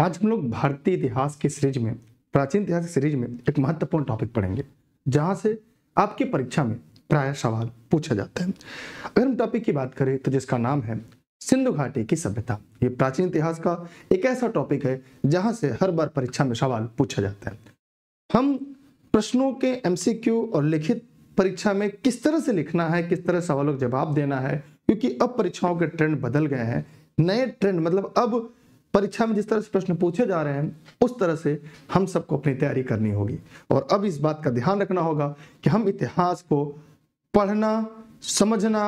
आज हम लोग भारतीय इतिहास की सीरीज में प्राचीन इतिहास की सीरीज में एक महत्वपूर्ण टॉपिक पढ़ेंगे जहां से आपकी परीक्षा में प्राय सवाल पूछा जाता है अगर हम टॉपिक की बात करें तो जिसका नाम है सिंधु घाटी की सभ्यता ये प्राचीन इतिहास का एक ऐसा टॉपिक है जहां से हर बार परीक्षा में सवाल पूछा जाता है हम प्रश्नों के एम और लिखित परीक्षा में किस तरह से लिखना है किस तरह सवालों का जवाब देना है क्योंकि अब परीक्षाओं के ट्रेंड बदल गए हैं नए ट्रेंड मतलब अब परीक्षा में जिस तरह से प्रश्न पूछे जा रहे हैं उस तरह से हम सबको अपनी तैयारी करनी होगी और अब इस बात का ध्यान रखना होगा कि हम इतिहास को पढ़ना समझना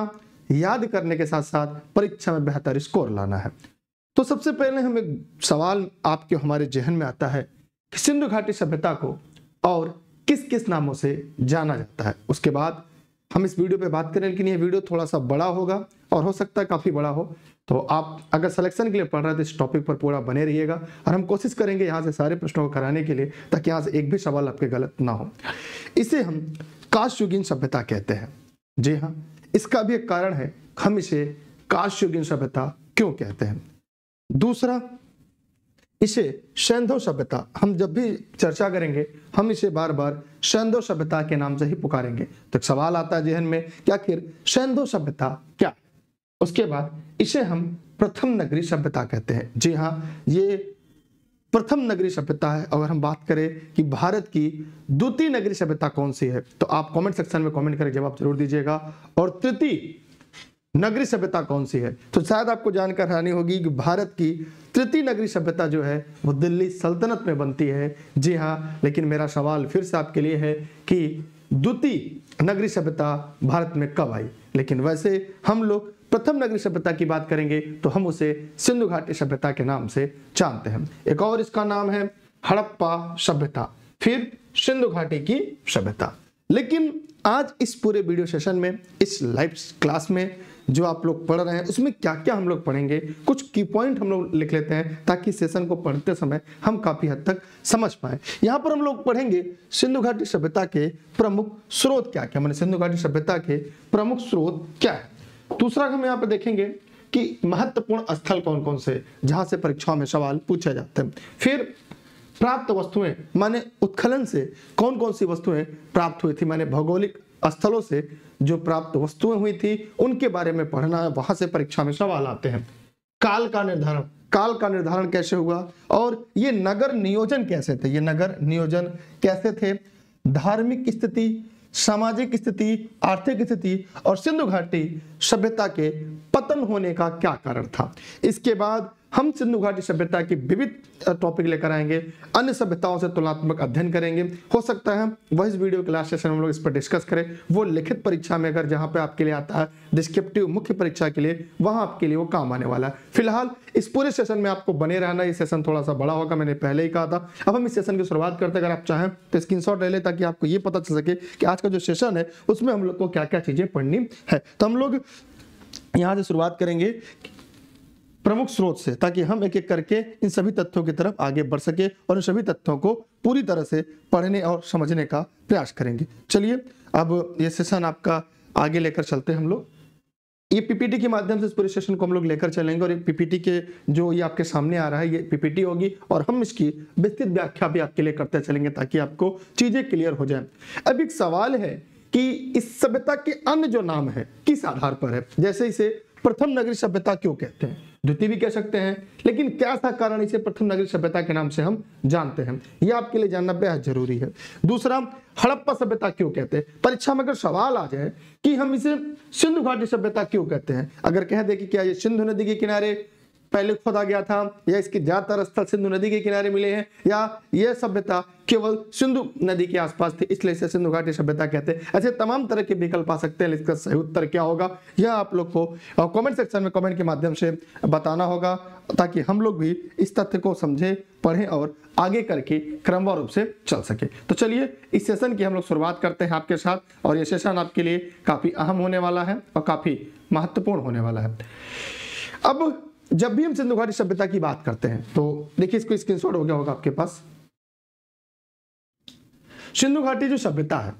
याद करने के साथ साथ परीक्षा में बेहतर स्कोर लाना है तो सबसे पहले हम एक सवाल आपके हमारे जहन में आता है कि सिंधु घाटी सभ्यता को और किस किस नामों से जाना जाता है उसके बाद हम इस वीडियो पे बात करें लेकिन ये वीडियो थोड़ा सा बड़ा होगा और हो सकता है काफ़ी बड़ा हो तो आप अगर सिलेक्शन के लिए पढ़ रहे हैं तो इस टॉपिक पर पूरा बने रहिएगा और हम कोशिश करेंगे यहाँ से सारे प्रश्नों को कराने के लिए ताकि यहाँ से एक भी सवाल आपके गलत ना हो इसे हम काशयुगीन सभ्यता कहते हैं जी हाँ इसका भी एक कारण है हम इसे काशयुगीन सभ्यता क्यों कहते हैं दूसरा इसे सैंधव सभ्यता हम जब भी चर्चा करेंगे हम इसे बार बार सैंधव सभ्यता के नाम से ही पुकारेंगे तो सवाल आता है जेहन में क्या आखिर सैंधव सभ्यता क्या है उसके बाद इसे हम प्रथम नगरी सभ्यता कहते हैं जी हाँ ये प्रथम नगरी सभ्यता है अगर हम बात करें कि भारत की द्वितीय नगरी सभ्यता कौन सी है तो आप कमेंट सेक्शन में कमेंट करके जवाब जरूर दीजिएगा और तृतीय नगरी सभ्यता कौन सी है तो शायद आपको जानकर हैरानी होगी कि भारत की तृतीय नगरी सभ्यता जो है वो दिल्ली सल्तनत में बनती है जी हाँ लेकिन मेरा सवाल फिर से आपके लिए है कि द्वितीय नगरी सभ्यता भारत में कब आई लेकिन वैसे हम लोग प्रथम नगरी सभ्यता की बात करेंगे तो हम उसे सिंधु घाटी सभ्यता के नाम से जानते हैं एक और इसका नाम है हड़प्पा सभ्यता फिर सिंधु घाटी की सभ्यता लेकिन आज इस पूरे वीडियो सेशन में इस लाइव क्लास में जो आप लोग पढ़ रहे हैं उसमें क्या क्या हम लोग पढ़ेंगे कुछ की पॉइंट हम लोग लिख लेते हैं ताकि सेशन को पढ़ते समय हम काफ़ी हद तक समझ पाए यहाँ पर हम लोग पढ़ेंगे सिंधु घाटी सभ्यता के प्रमुख स्रोत क्या क्या मैंने सिंधु घाटी सभ्यता के प्रमुख स्रोत क्या है दूसरा हम यहाँ पे देखेंगे कि महत्वपूर्ण स्थल कौन कौन से जहां से परीक्षाओं में सवाल पूछे जाते हैं फिर प्राप्त वस्तुएं माने उत्खनन से कौन कौन सी वस्तुएं प्राप्त हुई थी माने भौगोलिक स्थलों से जो प्राप्त वस्तुएं हुई थी उनके बारे में पढ़ना वहां से परीक्षा में सवाल आते हैं काल का निर्धारण काल का निर्धारण कैसे हुआ और ये नगर नियोजन कैसे थे ये नगर नियोजन कैसे थे धार्मिक स्थिति सामाजिक स्थिति आर्थिक स्थिति और सिंधु घाटी सभ्यता के पतन होने का क्या कारण था इसके बाद हम सिंधु घाटी सभ्यता की विविध टॉपिक लेकर आएंगे अन्य सभ्यताओं से तुलनात्मक अध्ययन करेंगे हो सकता है वह इस वीडियो के लास्ट सेशन हम लोग इस पर डिस्कस करें वो लिखित परीक्षा में अगर जहां पे आपके लिए आता है डिस्क्रिप्टिव मुख्य परीक्षा के लिए वहां आपके लिए वो काम आने वाला है फिलहाल इस पूरे सेशन में आपको बने रहना ये सेशन थोड़ा सा बड़ा होगा मैंने पहले ही कहा था अब हम इस सेशन की शुरुआत करते अगर आप चाहें तो स्क्रीन शॉट ले ताकि आपको ये पता चल सके कि आज का जो सेशन है उसमें हम लोग को क्या क्या चीजें पढ़नी है तो हम लोग यहाँ से शुरुआत करेंगे प्रमुख स्रोत से ताकि हम एक एक करके इन सभी तथ्यों की तरफ आगे बढ़ सके और इन सभी तथ्यों को पूरी तरह से पढ़ने और समझने का प्रयास करेंगे चलिए अब ये सेशन आपका आगे लेकर चलते हैं हम लोग ये पीपीटी के माध्यम से इस पूरे सेशन को हम लोग लेकर चलेंगे और पीपीटी के जो ये आपके सामने आ रहा है ये पीपीटी होगी और हम इसकी विस्तृत व्याख्या भी आपके लिए करते चलेंगे ताकि आपको चीजें क्लियर हो जाए अब एक सवाल है कि इस सभ्यता के अन्य जो नाम है किस आधार पर है जैसे इसे प्रथम नगरी सभ्यता क्यों कहते हैं द्वितीय भी कह सकते हैं लेकिन क्या था कारण इसे प्रथम नगरी सभ्यता के नाम से हम जानते हैं यह आपके लिए जानना बेहद जरूरी है दूसरा हड़प्पा सभ्यता क्यों कहते हैं परीक्षा में अगर सवाल आ जाए कि हम इसे सिंधु घाटी सभ्यता क्यों कहते हैं अगर कह दे कि क्या ये सिंधु नदी के किनारे पहले खोदा गया था या इसके ज्यादातर स्थल सिंधु नदी के किनारे मिले हैं या यह सभ्यता केवल सिंधु नदी के आसपास थी इसलिए इसे सिंधु घाटी सभ्यता कहते हैं ऐसे तमाम तरह के विकल्प आ सकते हैं इसका सही उत्तर क्या होगा यह आप लोग को कमेंट सेक्शन में कमेंट के माध्यम से बताना होगा ताकि हम लोग भी इस तथ्य को समझें पढ़ें और आगे करके क्रमवार रूप से चल सके तो चलिए इस सेशन की हम लोग शुरुआत करते हैं आपके साथ और यह सेशन आपके लिए काफ़ी अहम होने वाला है और काफ़ी महत्वपूर्ण होने वाला है अब जब भी हम सिंधु घाटी सभ्यता की बात करते हैं तो देखिए इसको स्क्रीनशॉट हो गया होगा आपके पास सिंधु घाटी जो सभ्यता है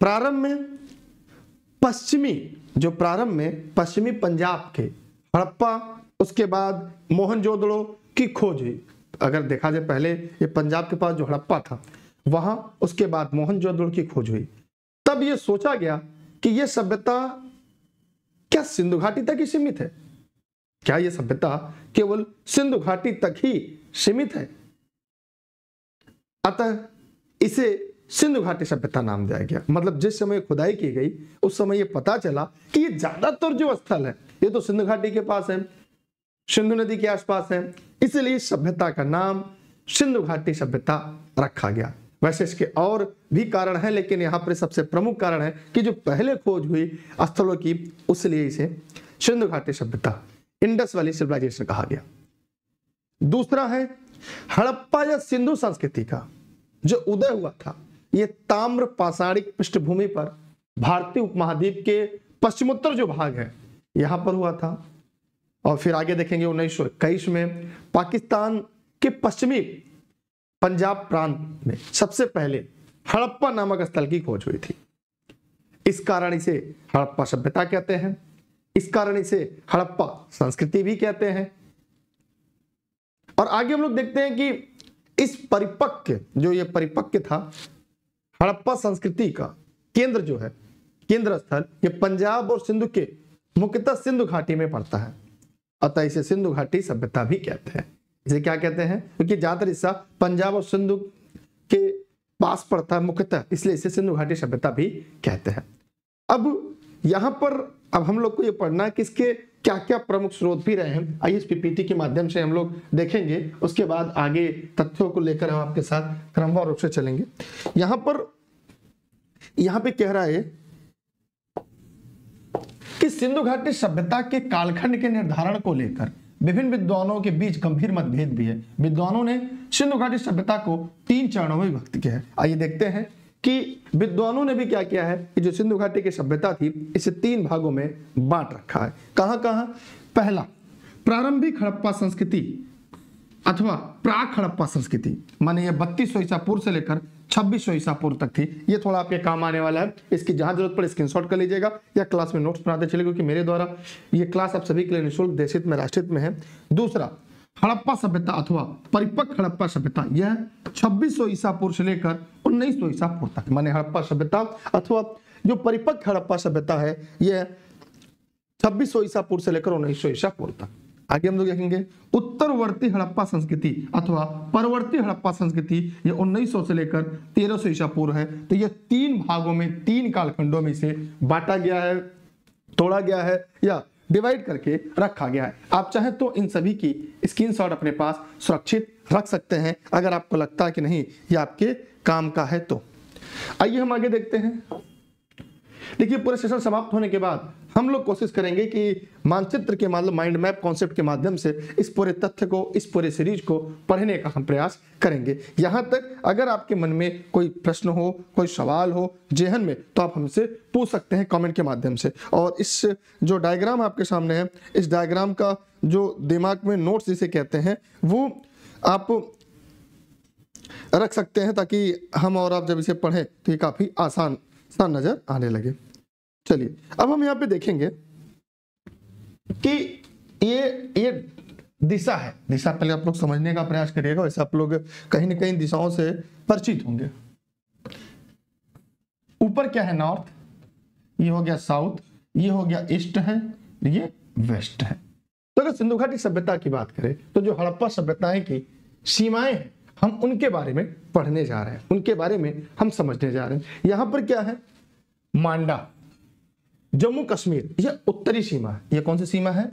प्रारंभ में पश्चिमी जो प्रारंभ में पश्चिमी पंजाब के हड़प्पा उसके बाद मोहनजोदड़ो की खोज हुई अगर देखा जाए पहले ये पंजाब के पास जो हड़प्पा था वहां उसके बाद मोहनजोदड़ो की खोज हुई तब ये सोचा गया कि ये सभ्यता क्या सिंधु घाटी तक ही सीमित है क्या यह सभ्यता केवल सिंधु घाटी तक ही सीमित है अतः इसे सिंधु घाटी सभ्यता नाम दिया गया मतलब जिस समय खुदाई की गई उस समय यह पता चला कि यह ज्यादातर जो स्थल है यह तो सिंधु घाटी के पास है सिंधु नदी के आसपास है इसलिए सभ्यता का नाम सिंधु घाटी सभ्यता रखा गया वैसे इसके और भी कारण है लेकिन यहां पर सबसे प्रमुख कारण है कि जो पहले खोज हुई स्थलों की उसलिए इसे सिंधु घाटी सभ्यता इंडस वैली सिविलाइजेशन कहा गया दूसरा है हड़प्पा या सिंधु संस्कृति का जो उदय हुआ था यह ताम्र पाषाणिक पृष्ठभूमि पर भारतीय उपमहाद्वीप के पश्चिमोत्तर जो भाग है यहां पर हुआ था और फिर आगे देखेंगे उन्नीस सौ में पाकिस्तान के पश्चिमी पंजाब प्रांत में सबसे पहले हड़प्पा नामक स्थल की खोज हुई थी इस कारण इसे हड़प्पा सभ्यता कहते हैं इस कारण इसे हड़प्पा संस्कृति भी कहते हैं और आगे हम लोग देखते हैं कि इस परिपक्व जो ये परिपक्व था हड़प्पा संस्कृति का केंद्र जो है केंद्र स्थल ये पंजाब और सिंधु के मुख्यतः सिंधु घाटी में पड़ता है अतः इसे सिंधु घाटी सभ्यता भी कहते हैं इसे क्या कहते हैं क्योंकि ज्यादातर हिस्सा पंजाब और सिंधु के पास पड़ता है मुख्यतः इसलिए इसे सिंधु घाटी सभ्यता भी कहते हैं अब यहां पर अब हम लोग को ये पढ़ना कि इसके क्या क्या प्रमुख स्रोत भी रहे हैं आइए इस पीपीटी के माध्यम से हम लोग देखेंगे उसके बाद आगे तथ्यों को लेकर हम आपके साथ क्रमवार रूप से चलेंगे यहां पर यहां पे कह रहा है कि सिंधु घाटी सभ्यता के कालखंड के निर्धारण को लेकर विभिन्न विद्वानों के बीच गंभीर मतभेद भी है विद्वानों ने सिंधु घाटी सभ्यता को तीन चरणों में विभक्त किया है आइए देखते हैं कि विद्वानों ने भी क्या किया है कि जो सिंधु घाटी की सभ्यता थी इसे तीन भागों में बांट रखा है कहां कहां पहला प्रारंभिक हड़प्पा संस्कृति अथवा प्राक हड़प्पा संस्कृति माने ये बत्तीस सौ ईसा पूर्व से लेकर छब्बीस सौ ईसा पूर्व तक थी ये थोड़ा आपके काम आने वाला है इसकी जहां जरूरत पड़े स्क्रीनशॉट कर लीजिएगा या क्लास में नोट्स बनाते चले क्योंकि मेरे द्वारा ये क्लास आप सभी के लिए निःशुल्क देशित में राष्ट्रित में है दूसरा हड़प्पा सभ्यता अथवा परिपक्व हड़प्पा सभ्यता यह 2600 ईसा पूर्व से लेकर 1900 ईसा पूर्व तक माने हड़प्पा सभ्यता अथवा जो परिपक्व हड़प्पा सभ्यता है यह 2600 ईसा पूर्व से लेकर 1900 ईसा पूर्व तक आगे हम लोग देखेंगे उत्तरवर्ती हड़प्पा संस्कृति अथवा परवर्ती हड़प्पा संस्कृति ये 1900 से लेकर 1300 ईसा पूर्व है तो ये तीन भागों में तीन कालखंडों में इसे बांटा गया है तोड़ा गया है या डिवाइड करके रखा गया है आप चाहें तो इन सभी की स्क्रीनशॉट अपने पास सुरक्षित रख सकते हैं अगर आपको लगता है कि नहीं ये आपके काम का है तो आइए हम आगे देखते हैं देखिए पूरा सेशन समाप्त होने के बाद हम लोग कोशिश करेंगे कि मानचित्र के मतलब माइंड मैप कॉन्सेप्ट के माध्यम से इस पूरे तथ्य को इस पूरे सीरीज को पढ़ने का हम प्रयास करेंगे यहाँ तक अगर आपके मन में कोई प्रश्न हो कोई सवाल हो जेहन में तो आप हमसे पूछ सकते हैं कमेंट के माध्यम से और इस जो डायग्राम आपके सामने है इस डायग्राम का जो दिमाग में नोट्स जिसे कहते हैं वो आप रख सकते हैं ताकि हम और आप जब इसे पढ़ें तो ये काफ़ी आसान सा नज़र आने लगे चलिए अब हम यहां पे देखेंगे कि ये ये दिशा है दिशा पहले आप लोग समझने का प्रयास करिएगा वैसे आप लोग कहीं ना कहीं दिशाओं से परिचित होंगे ऊपर क्या है नॉर्थ ये हो गया साउथ ये हो गया ईस्ट है ये वेस्ट है तो अगर सिंधु घाटी सभ्यता की बात करें तो जो हड़प्पा सभ्यताएं की सीमाएं हैं हम उनके बारे में पढ़ने जा रहे हैं उनके बारे में हम समझने जा रहे हैं यहां पर क्या है मांडा जम्मू कश्मीर यह उत्तरी सीमा है यह कौन सी सीमा है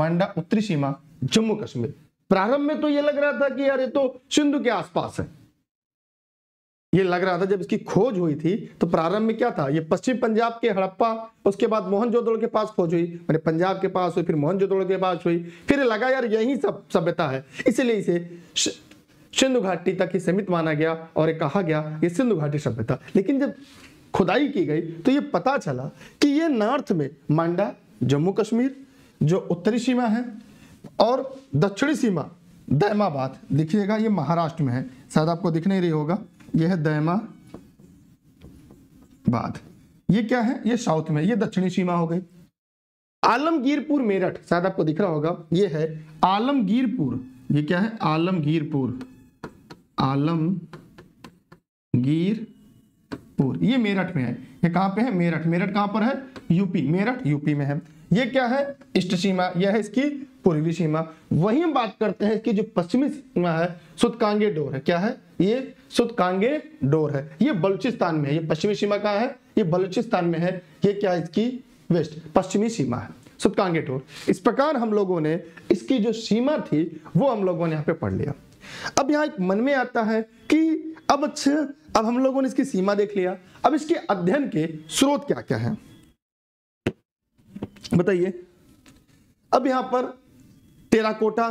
मांडा उत्तरी सीमा जम्मू कश्मीर प्रारंभ में तो यह लग रहा था कि यार ये तो सिंधु के आसपास है ये लग रहा था जब इसकी खोज हुई थी तो प्रारंभ में क्या था ये पश्चिम पंजाब के हड़प्पा उसके बाद मोहनजोदड़ो के पास खोज हुई मैंने पंजाब के पास हुई फिर मोहनजोदड़ो के पास हुई फिर लगा यार यही सब सभ्यता है इसीलिए इसे सिंधु घाटी तक ही सीमित माना गया और ये कहा गया ये सिंधु घाटी सभ्यता लेकिन जब खुदाई की गई तो ये पता चला कि ये नॉर्थ में मांडा जम्मू कश्मीर जो उत्तरी सीमा है और दक्षिणी सीमा दैमाबाद देखिएगा ये महाराष्ट्र में है शायद आपको दिख नहीं रही होगा यह है दैमाबाद ये क्या है ये साउथ में ये दक्षिणी सीमा हो गई आलमगीरपुर मेरठ शायद आपको दिख रहा होगा ये है आलमगीरपुर ये क्या है आलमगीरपुर आलमगीर पूर ये मेरठ में है ये कहाँ पे है मेरठ मेरठ कहाँ पर है यूपी मेरठ यूपी में है ये क्या है ईस्ट सीमा यह है इसकी पूर्वी सीमा वही हम बात करते हैं इसकी जो पश्चिमी सीमा है सुतकांगे डोर है क्या है ये सुतकांगे डोर है ये बलूचिस्तान में है ये पश्चिमी सीमा कहाँ है ये बलूचिस्तान में है ये क्या है इसकी वेस्ट पश्चिमी सीमा है सुतकांगे डोर इस प्रकार हम लोगों ने इसकी जो सीमा थी वो हम लोगों ने यहाँ पे पढ़ लिया अब यहाँ एक मन में आता है कि अब अच्छे अब हम लोगों ने इसकी सीमा देख लिया अब इसके अध्ययन के स्रोत क्या क्या हैं बताइए अब यहां पर टेराकोटा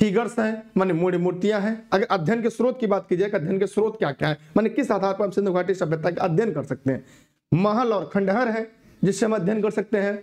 फिगर्स हैं माने मूड मूर्तियां हैं अगर अध्ययन के स्रोत की बात की जाए अध्ययन के स्रोत क्या क्या है माने किस आधार पर हम सिंधु घाटी सभ्यता का अध्ययन कर सकते हैं महल और खंडहर है जिससे हम अध्ययन कर सकते हैं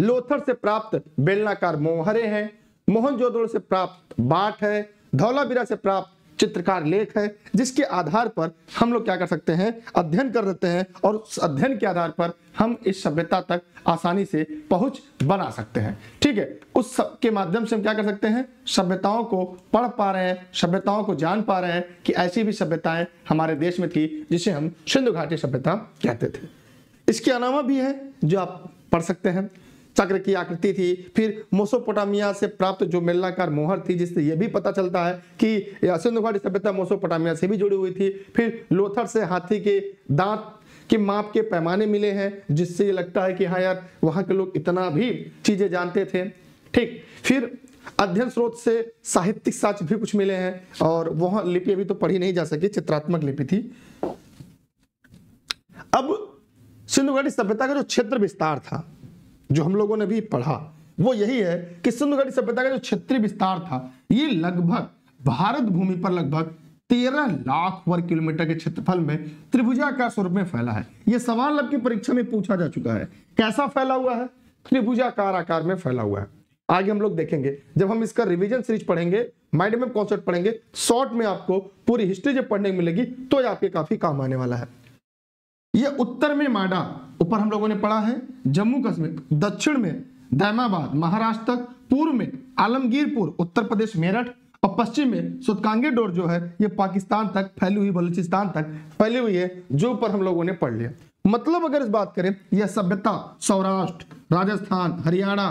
लोथर से प्राप्त बेलनाकार मोहरे हैं मोहनजोदड़ो से प्राप्त बाट है धौलावीरा से प्राप्त चित्रकार लेख है जिसके आधार पर हम लोग क्या कर सकते हैं अध्ययन कर देते हैं और उस अध्ययन के आधार पर हम इस सभ्यता तक आसानी से पहुंच बना सकते हैं ठीक है उस सब के माध्यम से हम क्या कर सकते हैं सभ्यताओं को पढ़ पा रहे हैं सभ्यताओं को जान पा रहे हैं कि ऐसी भी सभ्यताएं हमारे देश में थी जिसे हम सिंधु घाटी सभ्यता कहते थे इसके अलावा भी है जो आप पढ़ सकते हैं चक्र की आकृति थी फिर मोसोपोटामिया से प्राप्त जो मेलनाकार मोहर थी जिससे यह भी पता चलता है कि घाटी सभ्यता मोसोपोटामिया से भी जुड़ी हुई थी फिर लोथर से हाथी के दांत के माप के पैमाने मिले हैं जिससे ये लगता है कि हाँ यार वहां के लोग इतना भी चीज़ें जानते थे ठीक फिर अध्ययन स्रोत से साहित्यिक साक्ष्य भी कुछ मिले हैं और वह लिपि अभी तो पढ़ी नहीं जा सकी चित्रात्मक लिपि थी अब घाटी सभ्यता का जो क्षेत्र विस्तार था जो हम लोगों ने भी पढ़ा वो यही है कि घाटी सभ्यता का जो क्षेत्रीय विस्तार था ये लगभग भारत भूमि पर लगभग तेरह लाख वर्ग किलोमीटर के क्षेत्रफल में त्रिभुजाकार स्वरूप में फैला है यह सवाल आपकी परीक्षा में पूछा जा चुका है कैसा फैला हुआ है त्रिभुजाकार आकार में फैला हुआ है आगे हम लोग देखेंगे जब हम इसका रिवीजन सीरीज पढ़ेंगे माइंड मैप कॉन्सेप्ट पढ़ेंगे शॉर्ट में आपको पूरी हिस्ट्री जब पढ़ने मिलेगी तो ये आपके काफी काम आने वाला है ये उत्तर में माडा ऊपर हम लोगों ने पढ़ा है जम्मू कश्मीर दक्षिण में दैमाबाद महाराष्ट्र तक पूर्व में आलमगीरपुर उत्तर प्रदेश मेरठ और पश्चिम में सुतकांगे डोर जो है ये पाकिस्तान तक फैली हुई बलूचिस्तान तक फैली हुई है जो ऊपर हम लोगों ने पढ़ लिया मतलब अगर इस बात करें यह सभ्यता सौराष्ट्र राजस्थान हरियाणा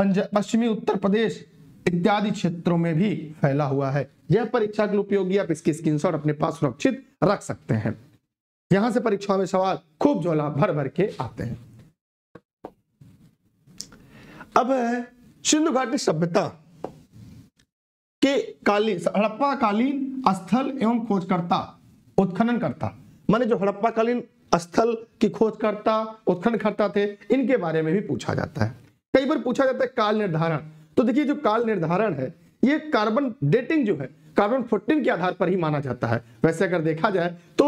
पश्चिमी उत्तर प्रदेश इत्यादि क्षेत्रों में भी फैला हुआ है यह परीक्षा के लिए उपयोगी आप इसकी स्क्रीनशॉट अपने पास सुरक्षित रख सकते हैं यहां से परीक्षा में सवाल खूब झोला भर भर के आते हैं अब सिंधु घाटी सभ्यता के कालीन हड़प्पा कालीन स्थल एवं खोजकर्ता उत्खनन करता माने जो हड़प्पा कालीन स्थल की खोजकर्ता उत्खनन करता थे इनके बारे में भी पूछा जाता है कई बार पूछा जाता है काल निर्धारण तो देखिए जो काल निर्धारण है ये कार्बन डेटिंग जो है कार्बन फोर्टीन के आधार पर ही माना जाता है वैसे अगर देखा जाए तो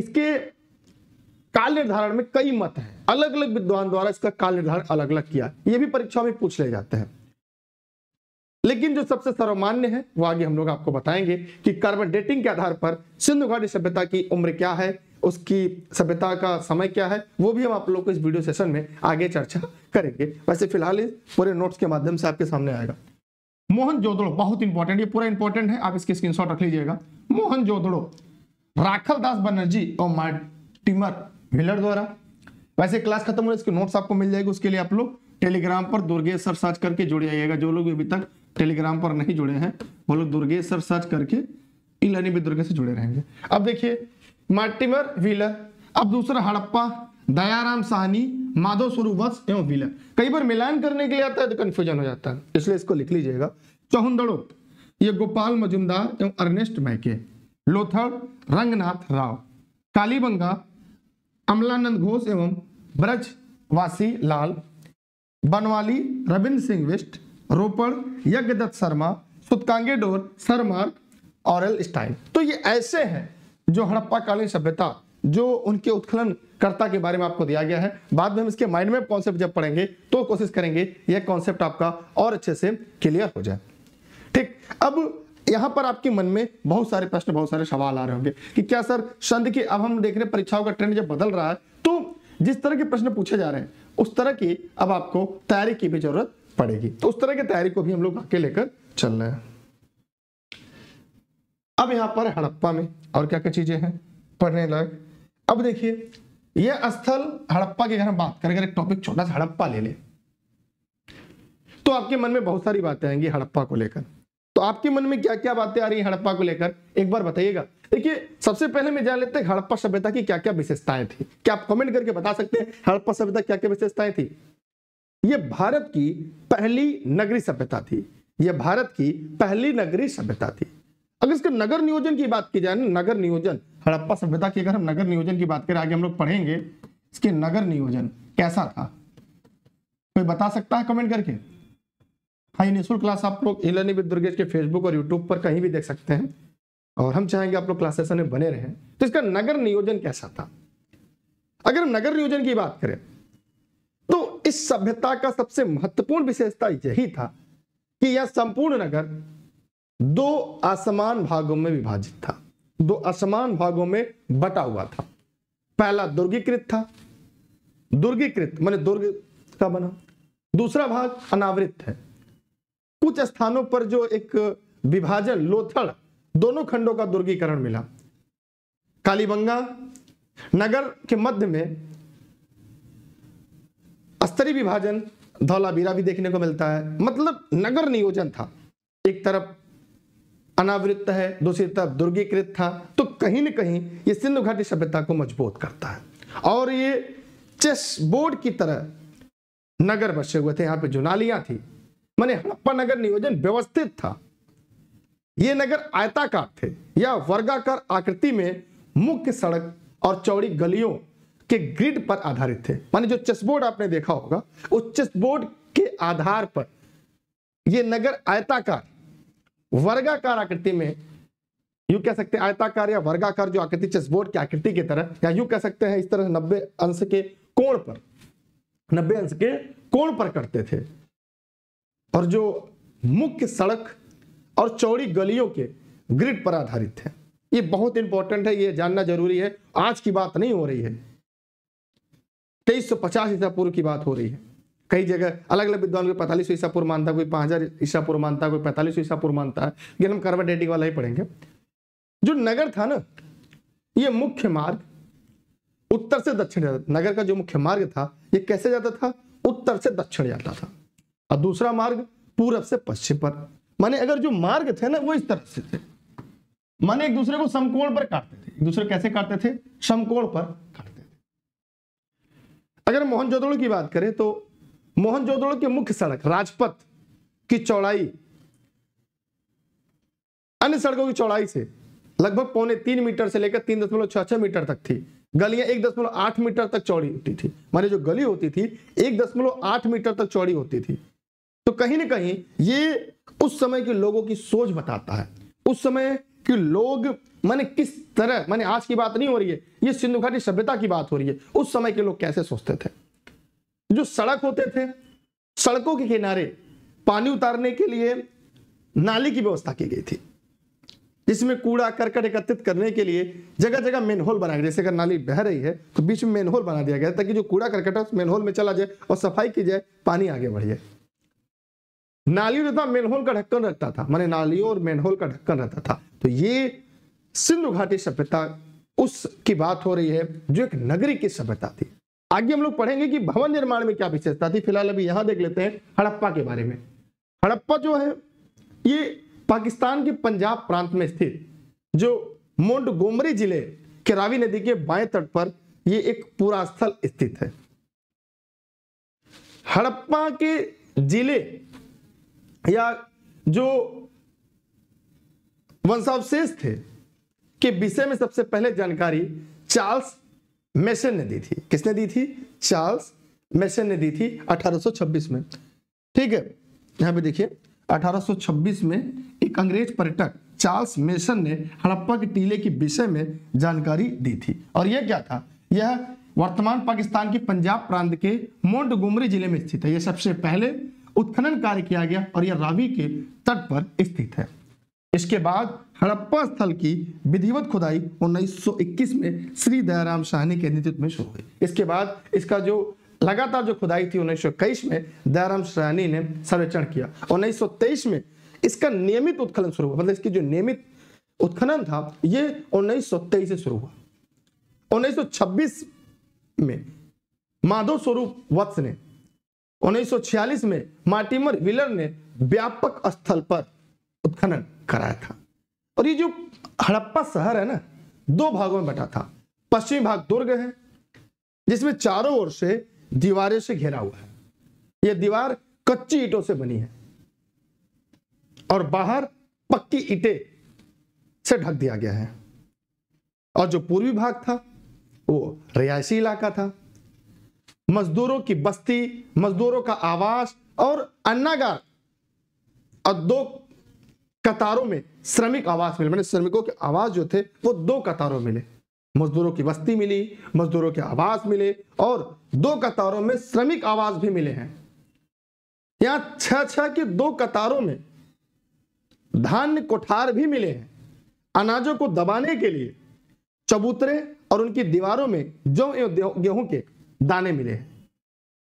इसके काल निर्धारण में कई मत हैं अलग अलग विद्वान द्वारा इसका काल निर्धारण अलग अलग किया ये भी परीक्षा में पूछ ले जाते हैं लेकिन जो सबसे सर्वमान्य है वो आगे हम लोग आपको बताएंगे कि कार्बन डेटिंग के आधार पर सिंधु घाटी सभ्यता की उम्र क्या है उसकी सभ्यता का समय क्या है वो भी हम आप लोग को इस वीडियो सेशन में आगे चर्चा करेंगे वैसे फिलहाल पूरे नोट्स के माध्यम से आपके सामने आएगा मोहन जोदड़ो बहुत इंपॉर्टेंट ये पूरा इंपॉर्टेंट है आप इसके स्क्रीनशॉट रख लीजिएगा मोहन जोदड़ो राखल दास बनर्जी और मार्टिमर व्हीलर द्वारा वैसे क्लास खत्म हो इसके नोट्स आपको मिल जाएगा उसके लिए आप लोग टेलीग्राम पर दुर्गेश सर सर्च करके जुड़ जाइएगा जो लोग अभी तक टेलीग्राम पर नहीं जुड़े हैं वो लोग दुर्गेश सर सर्च करके इलानी भी दुर्गेश से जुड़े रहेंगे अब देखिए मार्टिमर व्हीलर अब दूसरा हड़प्पा दयाराम साहनी माधव स्वरूप वत्स एवं विलन कई बार मिलान करने के लिए आता है तो कंफ्यूजन हो जाता है इसलिए इसको लिख लीजिएगा चौहदड़ो ये गोपाल मजुमदार एवं अर्नेस्ट मैके लोथड़ रंगनाथ राव कालीबंगा अमलानंद घोष एवं ब्रजवासी लाल बनवाली रविंद्र सिंह विष्ट रोपड़ यज्ञदत्त शर्मा सुतकांगे डोर सरमार और तो ये ऐसे हैं जो हड़प्पा कालीन सभ्यता जो उनके उत्खनन कर्ता के बारे में आपको दिया गया है बाद में हम इसके माइंड मैप कॉन्सेप्ट जब पढ़ेंगे तो कोशिश करेंगे यह कॉन्सेप्ट आपका और अच्छे से क्लियर हो जाए ठीक अब यहां पर आपके मन में बहुत सारे प्रश्न बहुत सारे सवाल आ रहे होंगे कि क्या सर संद की अब हम देख रहे परीक्षाओं का ट्रेंड जब बदल रहा है तो जिस तरह के प्रश्न पूछे जा रहे हैं उस तरह की अब आपको तैयारी की भी जरूरत पड़ेगी तो उस तरह की तैयारी को भी हम लोग आगे लेकर चल रहे हैं अब यहां पर हड़प्पा में और क्या क्या चीजें हैं पढ़ने लायक अब देखिए यह स्थल हड़प्पा की अगर हम बात करें अगर एक टॉपिक छोटा सा हड़प्पा ले ले तो आपके मन में बहुत सारी बातें आएंगी हड़प्पा को लेकर तो आपके मन में क्या क्या बातें आ रही हैं हड़प्पा को लेकर एक बार बताइएगा देखिए सबसे पहले मैं जान लेते हैं हड़प्पा सभ्यता की क्या क्या विशेषताएं थी क्या आप कमेंट करके बता सकते हैं हड़प्पा सभ्यता क्या क्या विशेषताएं थी ये भारत की पहली नगरी सभ्यता थी यह भारत की पहली नगरी सभ्यता थी अगर इसके नगर नियोजन की बात की जाए नगर नियोजन हड़प्पा सभ्यता की अगर हम नगर नियोजन की बात करें आगे हम लोग पढ़ेंगे इसके नगर नियोजन कैसा था कोई बता सकता है कमेंट करके हाँ निःशुल्क क्लास आप लोग इलर्निंग विद दुर्गेश के फेसबुक और यूट्यूब पर कहीं भी देख सकते हैं और हम चाहेंगे आप लोग क्लासेस में बने रहें तो इसका नगर नियोजन कैसा था अगर हम नगर नियोजन की बात करें तो इस सभ्यता का सबसे महत्वपूर्ण विशेषता यही था कि यह संपूर्ण नगर दो असमान भागों में विभाजित था दो असमान भागों में बटा हुआ था पहला दुर्गीकृत था दुर्गीकृत मैंने दुर्ग का बना दूसरा भाग अनावृत है कुछ स्थानों पर जो एक विभाजन लोथड़ दोनों खंडों का दुर्गीकरण मिला कालीबंगा नगर के मध्य में स्तरी विभाजन धौलाबीरा भी देखने को मिलता है मतलब नगर नियोजन था एक तरफ अनावृत्त है दूसरी तरफ दुर्गीकृत था तो कहीं ना कहीं ये सिंधु घाटी सभ्यता को मजबूत करता है और ये चेस बोर्ड की तरह नगर बसे हुए थे यहां पे नालियां थी मैंने हड़प्पा नगर नियोजन व्यवस्थित था ये नगर आयताकार थे या वर्गाकार आकृति में मुख्य सड़क और चौड़ी गलियों के ग्रिड पर आधारित थे माने जो चेसबोर्ड आपने देखा होगा उस चेसबोर्ड के आधार पर यह नगर आयताकार वर्गाकार आकृति में यूं कह सकते हैं आयताकार या वर्गाकार जो आकृति चेसबोर्ड की आकृति की तरह या यूं कह सकते हैं इस तरह नब्बे अंश के कोण पर नब्बे अंश के कोण पर करते थे और जो मुख्य सड़क और चौड़ी गलियों के ग्रिड पर आधारित थे ये बहुत इंपॉर्टेंट है ये जानना जरूरी है आज की बात नहीं हो रही है तेईस पचास ईसा पूर्व की बात हो रही है कई जगह अलग अलग विद्वान कोई पैंतालीस ईसा पूर्व मानता कोई पांच हजार ईसा पूर्व मानता कोई पैंतालीस ईसा पूर्व मानता है लेकिन हम करवा डेटिंग वाला ही पढ़ेंगे जो नगर था ना ये मुख्य मार्ग उत्तर से दक्षिण जाता नगर का जो मुख्य मार्ग था ये कैसे जाता था उत्तर से दक्षिण जाता था और दूसरा मार्ग पूरब से पश्चिम पर माने अगर जो मार्ग थे ना वो इस तरह से थे माने एक दूसरे को समकोण पर काटते थे एक दूसरे कैसे काटते थे समकोण पर काटते थे अगर मोहन की बात करें तो मोहनजोदड़ो की मुख्य सड़क राजपथ की चौड़ाई अन्य सड़कों की चौड़ाई से लगभग पौने तीन मीटर से लेकर तीन दशमलव छह छह मीटर तक थी गलियां एक दशमलव आठ मीटर तक चौड़ी होती थी मानी जो गली होती थी एक दशमलव आठ मीटर तक चौड़ी होती थी तो कहीं ना कहीं ये उस समय के लोगों की सोच बताता है उस समय के लोग मैंने किस तरह मैंने आज की बात नहीं हो रही है ये सिंधु घाटी सभ्यता की बात हो रही है उस समय के लोग कैसे सोचते थे जो सड़क होते थे सड़कों के किनारे पानी उतारने के लिए नाली की व्यवस्था की गई थी जिसमें कूड़ा करकट एकत्रित करने के लिए जगह जगह मेनहोल बनाया गया जैसे अगर नाली बह रही है तो बीच में मेनहोल बना दिया गया ताकि जो कूड़ा करकट है मेनहोल में चला जाए और सफाई की जाए पानी आगे बढ़े नालियों तथा मेनहोल का ढक्कन रखता था माने नालियों और मेनहोल का ढक्कन रहता था तो ये सिंधु घाटी सभ्यता उसकी बात हो रही है जो एक नगरी की सभ्यता थी आगे हम लोग पढ़ेंगे कि भवन निर्माण में क्या विशेषता थी फिलहाल अभी यहां देख लेते हैं हड़प्पा के बारे में हड़प्पा जो है ये पाकिस्तान के पंजाब प्रांत में स्थित जो गोमरी जिले के रावी नदी के बाएं तट पर यह एक पूरा स्थल स्थित है हड़प्पा के जिले या जो वंशावशेष थे के विषय में सबसे पहले जानकारी चार्ल्स मेसन ने दी थी किसने दी थी चार्ल्स मेसन ने दी थी 1826 में ठीक है यहां पे देखिए 1826 में एक अंग्रेज पर्यटक चार्ल्स मेसन ने हड़प्पा के टीले के विषय में जानकारी दी थी और यह क्या था यह वर्तमान पाकिस्तान के पंजाब प्रांत के मोंटगोमरी जिले में स्थित है यह सबसे पहले उत्खनन कार्य किया गया और यह रावी के तट पर स्थित है इसके बाद हड़प्पा स्थल की विधिवत खुदाई 1921 में श्री दयाराम साहनी के नेतृत्व में शुरू हुई इसके बाद इसका जो लगातार जो खुदाई थी उन्नीस में दयाराम साहनी ने सर्वेक्षण किया उन्नीस में इसका नियमित उत्खनन शुरू हुआ मतलब इसकी जो नियमित उत्खनन था ये उन्नीस से शुरू हुआ उन्नीस में माधव स्वरूप वत्स ने उन्नीस में मार्टिमर विलर ने व्यापक स्थल पर उत्खनन कराया था और ये जो हड़प्पा शहर है ना दो भागों में बटा था पश्चिमी भाग दुर्ग है जिसमें चारों ओर से दीवारें से घेरा हुआ है यह दीवार कच्ची ईटों से बनी है और बाहर पक्की ईटे से ढक दिया गया है और जो पूर्वी भाग था वो रिहायशी इलाका था मजदूरों की बस्ती मजदूरों का आवास और अन्नागार और दो कतारों में श्रमिक आवास मिले मैंने श्रमिकों के आवास जो थे वो दो कतारों मिले मजदूरों की बस्ती मिली मजदूरों के आवास मिले और दो कतारों में श्रमिक आवास भी मिले हैं यहां छह छह की दो कतारों में धान कोठार भी मिले हैं अनाजों को दबाने के लिए चबूतरे और उनकी दीवारों में जो गेहूं के दाने मिले हैं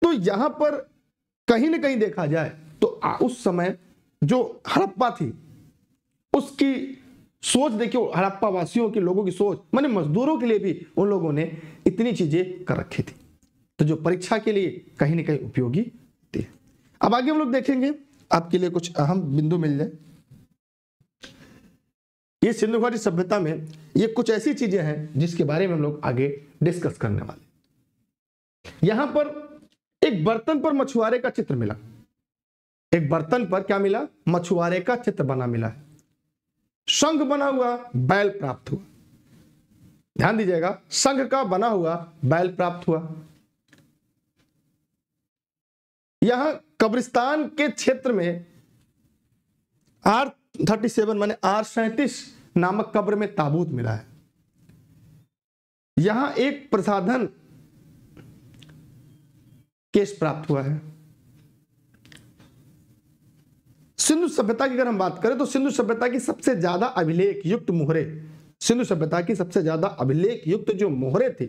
तो यहां पर कहीं ना कहीं देखा जाए तो उस समय जो हड़प्पा थी उसकी सोच देखियो हड़प्पा वासियों के लोगों की सोच मैंने मजदूरों के लिए भी उन लोगों ने इतनी चीजें कर रखी थी तो जो परीक्षा के लिए कहीं ना कहीं उपयोगी थी अब आगे हम लोग देखेंगे आपके लिए कुछ अहम बिंदु मिल जाए ये सिंधु घाटी सभ्यता में ये कुछ ऐसी चीजें हैं जिसके बारे में हम लोग आगे डिस्कस करने वाले यहां पर एक बर्तन पर मछुआरे का चित्र मिला एक बर्तन पर क्या मिला मछुआरे का चित्र बना मिला है संघ बना हुआ बैल प्राप्त हुआ ध्यान दीजिएगा संघ का बना हुआ बैल प्राप्त हुआ यहां कब्रिस्तान के क्षेत्र में आर थर्टी सेवन मैंने आर सैतीस नामक कब्र में ताबूत मिला है यहां एक प्रसाधन केस प्राप्त हुआ है सिंधु सभ्यता की अगर हम बात करें तो सिंधु सभ्यता की सबसे ज्यादा अभिलेख युक्त मोहरे सिंधु सभ्यता की सबसे ज्यादा अभिलेख युक्त जो मोहरे थे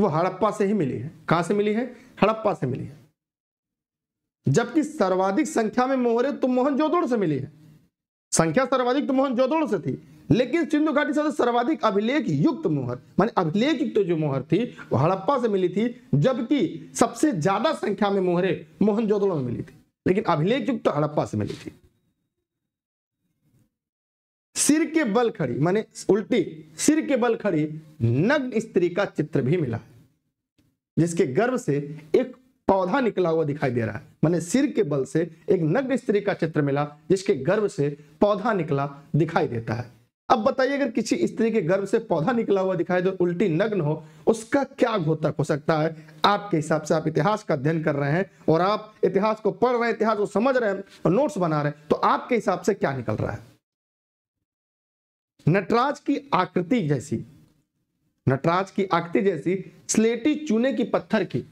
वो हड़प्पा से ही मिली है कहां से मिली है हड़प्पा से मिली है जबकि सर्वाधिक संख्या में मोहरे तो जोदोड़ से मिली है संख्या सर्वाधिक तो जोदोड़ से थी लेकिन सिंधु घाटी से सर्वाधिक अभिलेख युक्त मोहर माने अभिलेख युक्त जो मोहर थी वो हड़प्पा से मिली थी जबकि सबसे ज्यादा संख्या में मोहरे मोहनजोदड़ो में मिली थी लेकिन अभिलेख युग तो हड़प्पा से मिली थी सिर के बल खड़ी माने उल्टी सिर के बल खड़ी नग्न स्त्री का चित्र भी मिला जिसके गर्भ से एक पौधा निकला हुआ दिखाई दे रहा है माने सिर के बल से एक नग्न स्त्री का चित्र मिला जिसके गर्भ से पौधा निकला दिखाई देता है अब बताइए अगर किसी स्त्री के गर्भ से पौधा निकला हुआ दिखाई दे उल्टी नग्न हो उसका क्या घोतक हो सकता है आपके हिसाब से आप इतिहास का अध्ययन कर रहे हैं और आप इतिहास को पढ़ रहे हैं इतिहास को समझ रहे हैं और नोट्स बना रहे हैं तो आपके हिसाब से क्या निकल रहा है नटराज की आकृति जैसी नटराज की आकृति जैसी स्लेटी चूने की पत्थर की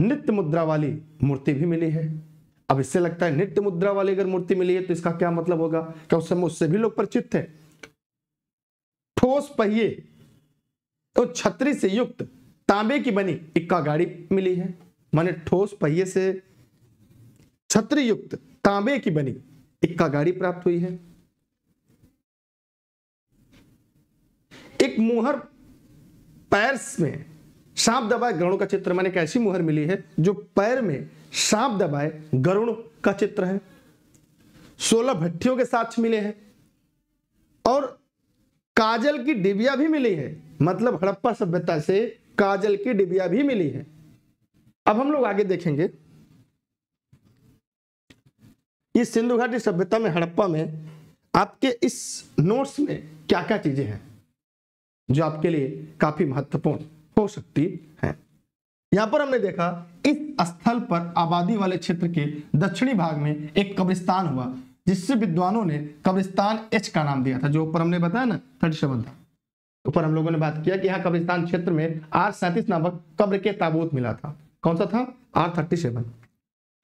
नित्य मुद्रा वाली मूर्ति भी मिली है अब इससे लगता है नित्य मुद्रा वाली अगर मूर्ति मिली है तो इसका क्या मतलब होगा क्या उस समय उससे भी लोग परिचित थे ठोस पहिए और तो छतरी से युक्त तांबे की बनी इक्का गाड़ी मिली है माने ठोस पहिए से छतरी युक्त तांबे की बनी इक्का गाड़ी प्राप्त हुई है एक मुहर पैर में सांप दबाए गरुण का चित्र मैंने कैसी मुहर मिली है जो पैर में सांप दबाए गरुण का चित्र है सोलह भट्टियों के साथ मिले हैं और काजल की डिबिया भी मिली है मतलब हड़प्पा सभ्यता से काजल की डिबिया भी मिली है अब हम लोग आगे देखेंगे इस सिंधु घाटी सभ्यता में हड़प्पा में आपके इस नोट्स में क्या क्या चीजें हैं जो आपके लिए काफी महत्वपूर्ण हो सकती है यहां पर हमने देखा इस स्थल पर आबादी वाले क्षेत्र के दक्षिणी भाग में एक कब्रिस्तान हुआ जिससे विद्वानों ने कब्रिस्तान एच का नाम दिया था जो ऊपर हमने बताया ना थर्ड सेवन था ऊपर हम लोगों ने बात किया कि यहाँ कब्रिस्तान क्षेत्र में आर सैंतीस नामक कब्र के ताबूत मिला था कौन सा था आर थर्टी सेवन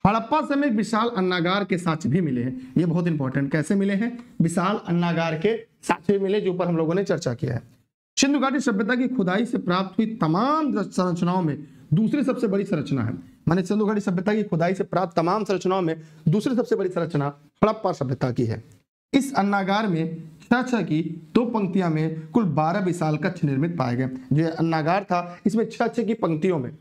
हड़प्पा समय विशाल अन्नागार के साक्ष भी मिले हैं ये बहुत इंपॉर्टेंट कैसे मिले हैं विशाल अन्नागार के साक्ष भी मिले जो ऊपर हम लोगों ने चर्चा किया है सिंधु घाटी सभ्यता की खुदाई से प्राप्त हुई तमाम संरचनाओं में दूसरी सबसे बड़ी संरचना है माने सिंधुघाटी सभ्यता की खुदाई से प्राप्त तमाम संरचनाओं में दूसरी सबसे बड़ी संरचना हड़प्पा सभ्यता की है इस अन्नागार में छः की दो पंक्तियां में कुल बारह विशाल कक्ष निर्मित पाए गए जो अन्नागार था इसमें छः छः की पंक्तियों में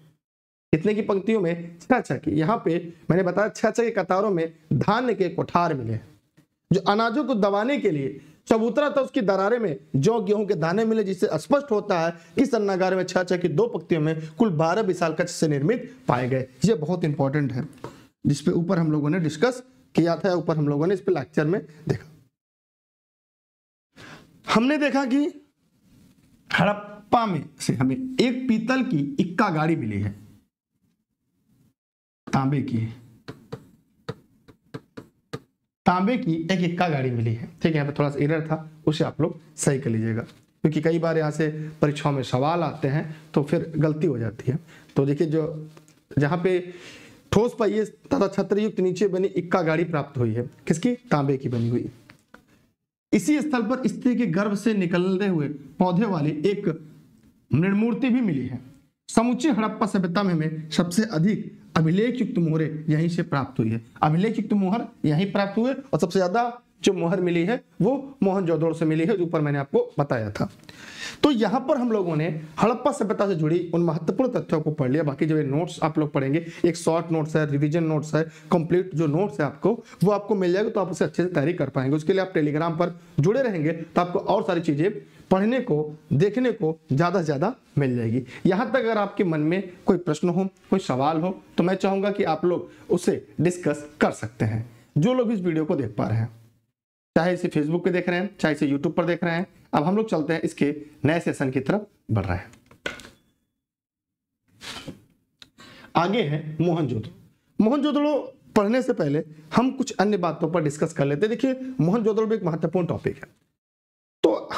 कितने की पंक्तियों में छः छः की यहाँ पे मैंने बताया छः छः के कतारों में धान के कोठार मिले जो अनाजों को दबाने के लिए चबूतरा था उसकी दरारे में जो गेहूं के दाने मिले जिससे स्पष्ट होता है इस अन्नागार में छह छह की दो पक्तियों में कुल बारह विशाल कच्छ से निर्मित पाए गए ये बहुत इंपॉर्टेंट है जिसपे ऊपर हम लोगों ने डिस्कस किया था ऊपर हम लोगों ने इस पर लेक्चर में देखा हमने देखा कि हड़प्पा में से हमें एक पीतल की इक्का गाड़ी मिली है तांबे की है तांबे की एक इक्का गाड़ी मिली है ठीक है यहाँ पे थोड़ा सा एरर था उसे आप लोग सही कर लीजिएगा क्योंकि कई बार यहाँ से परीक्षाओं में सवाल आते हैं तो फिर गलती हो जाती है तो देखिए जो जहाँ पे ठोस पाइए तथा छत्रयुक्त नीचे बनी इक्का गाड़ी प्राप्त हुई है किसकी तांबे की बनी हुई इसी स्थल पर स्त्री के गर्भ से निकलते हुए पौधे वाली एक मृणमूर्ति भी मिली है समूची हड़प्पा सभ्यता में हमें सबसे अधिक अभिलेख युक्त मोहरे यहीं से प्राप्त हुई है अभिलेख युक्त मोहर यहीं प्राप्त हुए और सबसे ज्यादा जो मोहर मिली है वो मोहन जोदड़ो से मिली है जो ऊपर मैंने आपको बताया था तो यहाँ पर हम लोगों ने हड़प्पा सभ्यता से जुड़ी उन महत्वपूर्ण तथ्यों को पढ़ लिया बाकी जो ये नोट्स आप लोग पढ़ेंगे एक शॉर्ट नोट्स है रिवीजन नोट्स है कंप्लीट जो नोट्स है आपको वो आपको मिल जाएगा तो आप उसे अच्छे से तैयारी कर पाएंगे उसके लिए आप टेलीग्राम पर जुड़े रहेंगे तो आपको और सारी चीज़ें पढ़ने को देखने को ज़्यादा से ज़्यादा मिल जाएगी यहाँ तक अगर आपके मन में कोई प्रश्न हो कोई सवाल हो तो मैं चाहूँगा कि आप लोग उसे डिस्कस कर सकते हैं जो लोग इस वीडियो को देख पा रहे हैं चाहे इसे फेसबुक पे देख रहे हैं चाहे इसे यूट्यूब पर देख रहे हैं अब हम लोग चलते हैं इसके नए सेशन की तरफ बढ़ रहे हैं आगे है मोहनजोदड़ो मोहनजोदड़ो पढ़ने से पहले हम कुछ अन्य बातों पर डिस्कस कर लेते हैं देखिए मोहनजोदड़ो भी एक महत्वपूर्ण टॉपिक है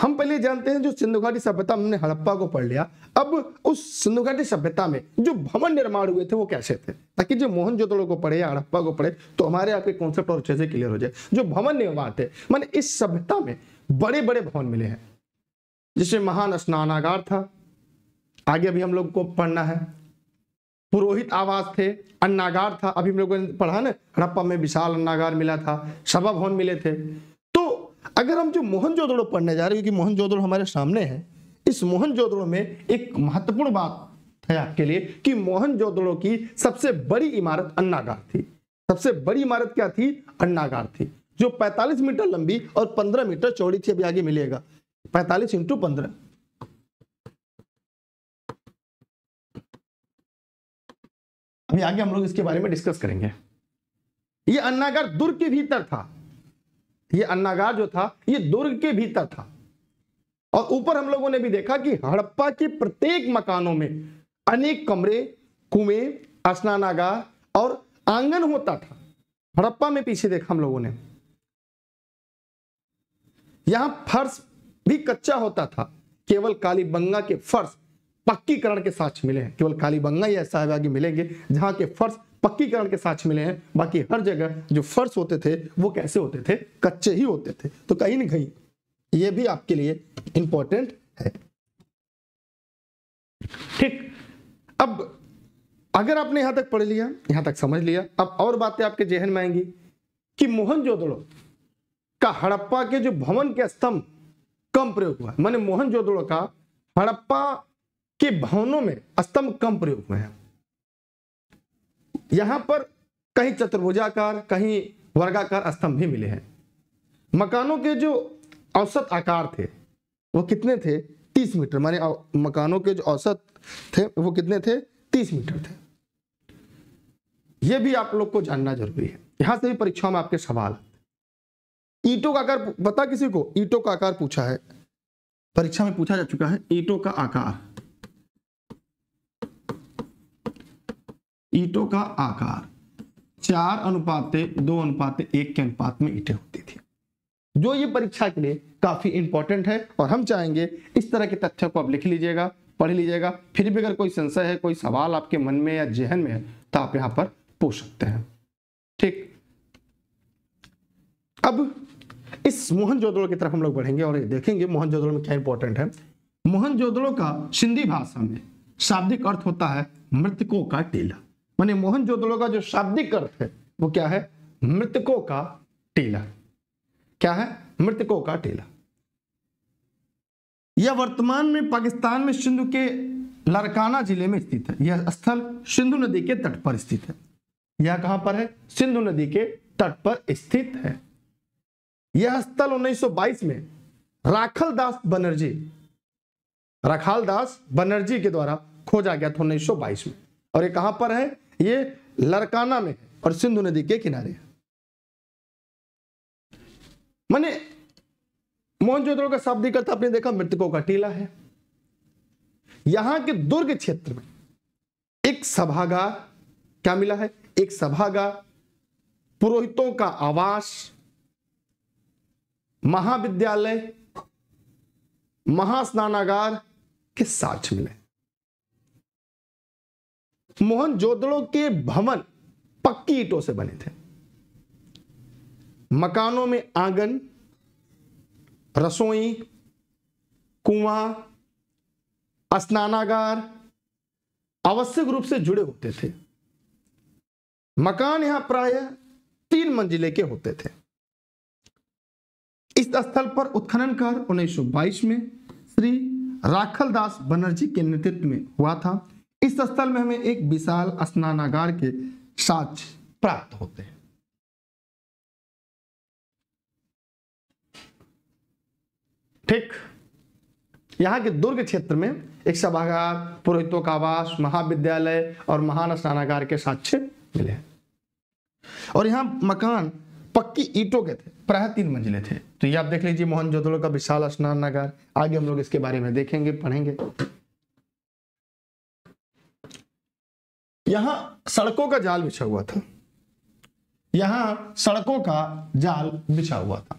हम पहले जानते हैं जो सिंधु घाटी सभ्यता हमने हड़प्पा को पढ़ लिया अब उस सिंधु घाटी सभ्यता में जो भवन निर्माण हुए थे वो कैसे थे ताकि जो मोहन जोदड़ो को पढ़े या हड़प्पा को पढ़े तो हमारे आपके कॉन्सेप्ट और अच्छे से क्लियर हो जाए जो भवन निर्माण थे मैंने इस सभ्यता में बड़े बड़े भवन मिले हैं जिसमें महान स्नानागार था आगे अभी हम लोग को पढ़ना है पुरोहित आवास थे अन्नागार था अभी हम लोगों ने पढ़ा ना हड़प्पा में विशाल अन्नागार मिला था सभा भवन मिले थे अगर हम जो मोहनजोदड़ो पढ़ने जा रहे हैं क्योंकि मोहनजोदड़ो हमारे सामने है इस मोहनजोदड़ो में एक महत्वपूर्ण बात है आपके लिए कि मोहनजोदड़ो की सबसे बड़ी इमारत अन्नागार थी सबसे बड़ी इमारत क्या थी अन्नागार थी जो 45 मीटर लंबी और 15 मीटर चौड़ी थी अभी आगे मिलेगा 45 इंटू पंद्रह अभी आगे हम लोग इसके बारे में डिस्कस करेंगे ये अन्नागार दुर्ग के भीतर था ये अन्नागार जो था ये दुर्ग के भीतर था और ऊपर हम लोगों ने भी देखा कि हड़प्पा के प्रत्येक मकानों में अनेक कमरे कुएं स्नानागार और आंगन होता था हड़प्पा में पीछे देखा हम लोगों ने यहां फर्श भी कच्चा होता था केवल कालीबंगा के फर्श पक्कीकरण के साथ मिले हैं केवल कालीबंगा या साहबागी मिलेंगे जहां के फर्श पक्कीकरण के साथ मिले हैं बाकी हर जगह जो फर्श होते थे वो कैसे होते थे कच्चे ही होते थे तो कहीं ना कहीं ये भी आपके लिए इंपॉर्टेंट है ठीक अब अगर आपने यहां तक पढ़ लिया यहां तक समझ लिया अब और बातें आपके जेहन में आएंगी कि मोहनजोदड़ो का हड़प्पा के जो भवन के स्तंभ कम प्रयोग हुआ है मैंने मोहनजोदड़ो का हड़प्पा के भवनों में स्तंभ कम प्रयोग हुए हैं यहां पर कहीं चतुर्भुजाकार कहीं वर्गाकार स्तंभ भी मिले हैं मकानों के जो औसत आकार थे वो कितने थे तीस मीटर माने मकानों के जो औसत थे वो कितने थे तीस मीटर थे ये भी आप लोग को जानना जरूरी है यहां से भी परीक्षाओं में आपके सवाल ईटों का आकार पता किसी को ईटों का आकार पूछा है परीक्षा में पूछा जा चुका है ईटों का आकार ईटों का आकार चार अनुपाते दो अनुपात एक के अनुपात में ईटें होती थी जो ये परीक्षा के लिए काफी इंपॉर्टेंट है और हम चाहेंगे इस तरह के तथ्य को आप लिख लीजिएगा पढ़ लीजिएगा फिर भी अगर कोई संशय है कोई सवाल आपके मन में या जहन में है तो आप यहां पर पूछ सकते हैं ठीक अब इस मोहन जोदड़ो की तरफ हम लोग बढ़ेंगे और देखेंगे मोहन जोदड़ो में क्या इंपॉर्टेंट है मोहन जोदड़ो का सिंधी भाषा में शाब्दिक अर्थ होता है मृतकों का टीला माने मोहन जोदड़ो का जो शाब्दिक अर्थ है वो क्या है मृतकों का टीला क्या है मृतकों का टीला यह वर्तमान में पाकिस्तान में सिंधु के लरकाना जिले में स्थित है यह स्थल सिंधु नदी के तट पर स्थित है यह कहां पर है सिंधु नदी के तट पर स्थित है यह स्थल 1922 में राखल दास बनर्जी राखाल दास बनर्जी के द्वारा खोजा गया था 1922 में और ये कहां पर है ये लरकाना में है और सिंधु नदी के किनारे है मैंने मोहनजोदड़ो का शब्द करता आपने देखा मृतकों का टीला है यहां के दुर्ग क्षेत्र में एक सभागार क्या मिला है एक सभागार पुरोहितों का आवास महाविद्यालय महास्नानागार के साक्ष मिले मोहन जोदड़ो के भवन पक्की ईटों से बने थे मकानों में आंगन रसोई कुआं स्नानागार आवश्यक रूप से जुड़े होते थे मकान यहां प्राय तीन मंजिले के होते थे इस स्थल पर उत्खनन कार्य 1922 में श्री राखल दास बनर्जी के नेतृत्व में हुआ था इस स्थल में हमें एक विशाल स्नानागार के साक्ष्य प्राप्त होते हैं ठीक यहाँ के दुर्ग क्षेत्र में एक सभागार पुरोहितों का आवास महाविद्यालय और महान स्नानागार के साक्ष्य मिले और यहाँ मकान पक्की ईटों के थे प्राय तीन मंजिले थे तो ये आप देख लीजिए मोहन का विशाल स्नानागार आगे हम लोग इसके बारे में देखेंगे पढ़ेंगे यहां सड़कों का जाल बिछा हुआ था यहां सड़कों का जाल बिछा हुआ था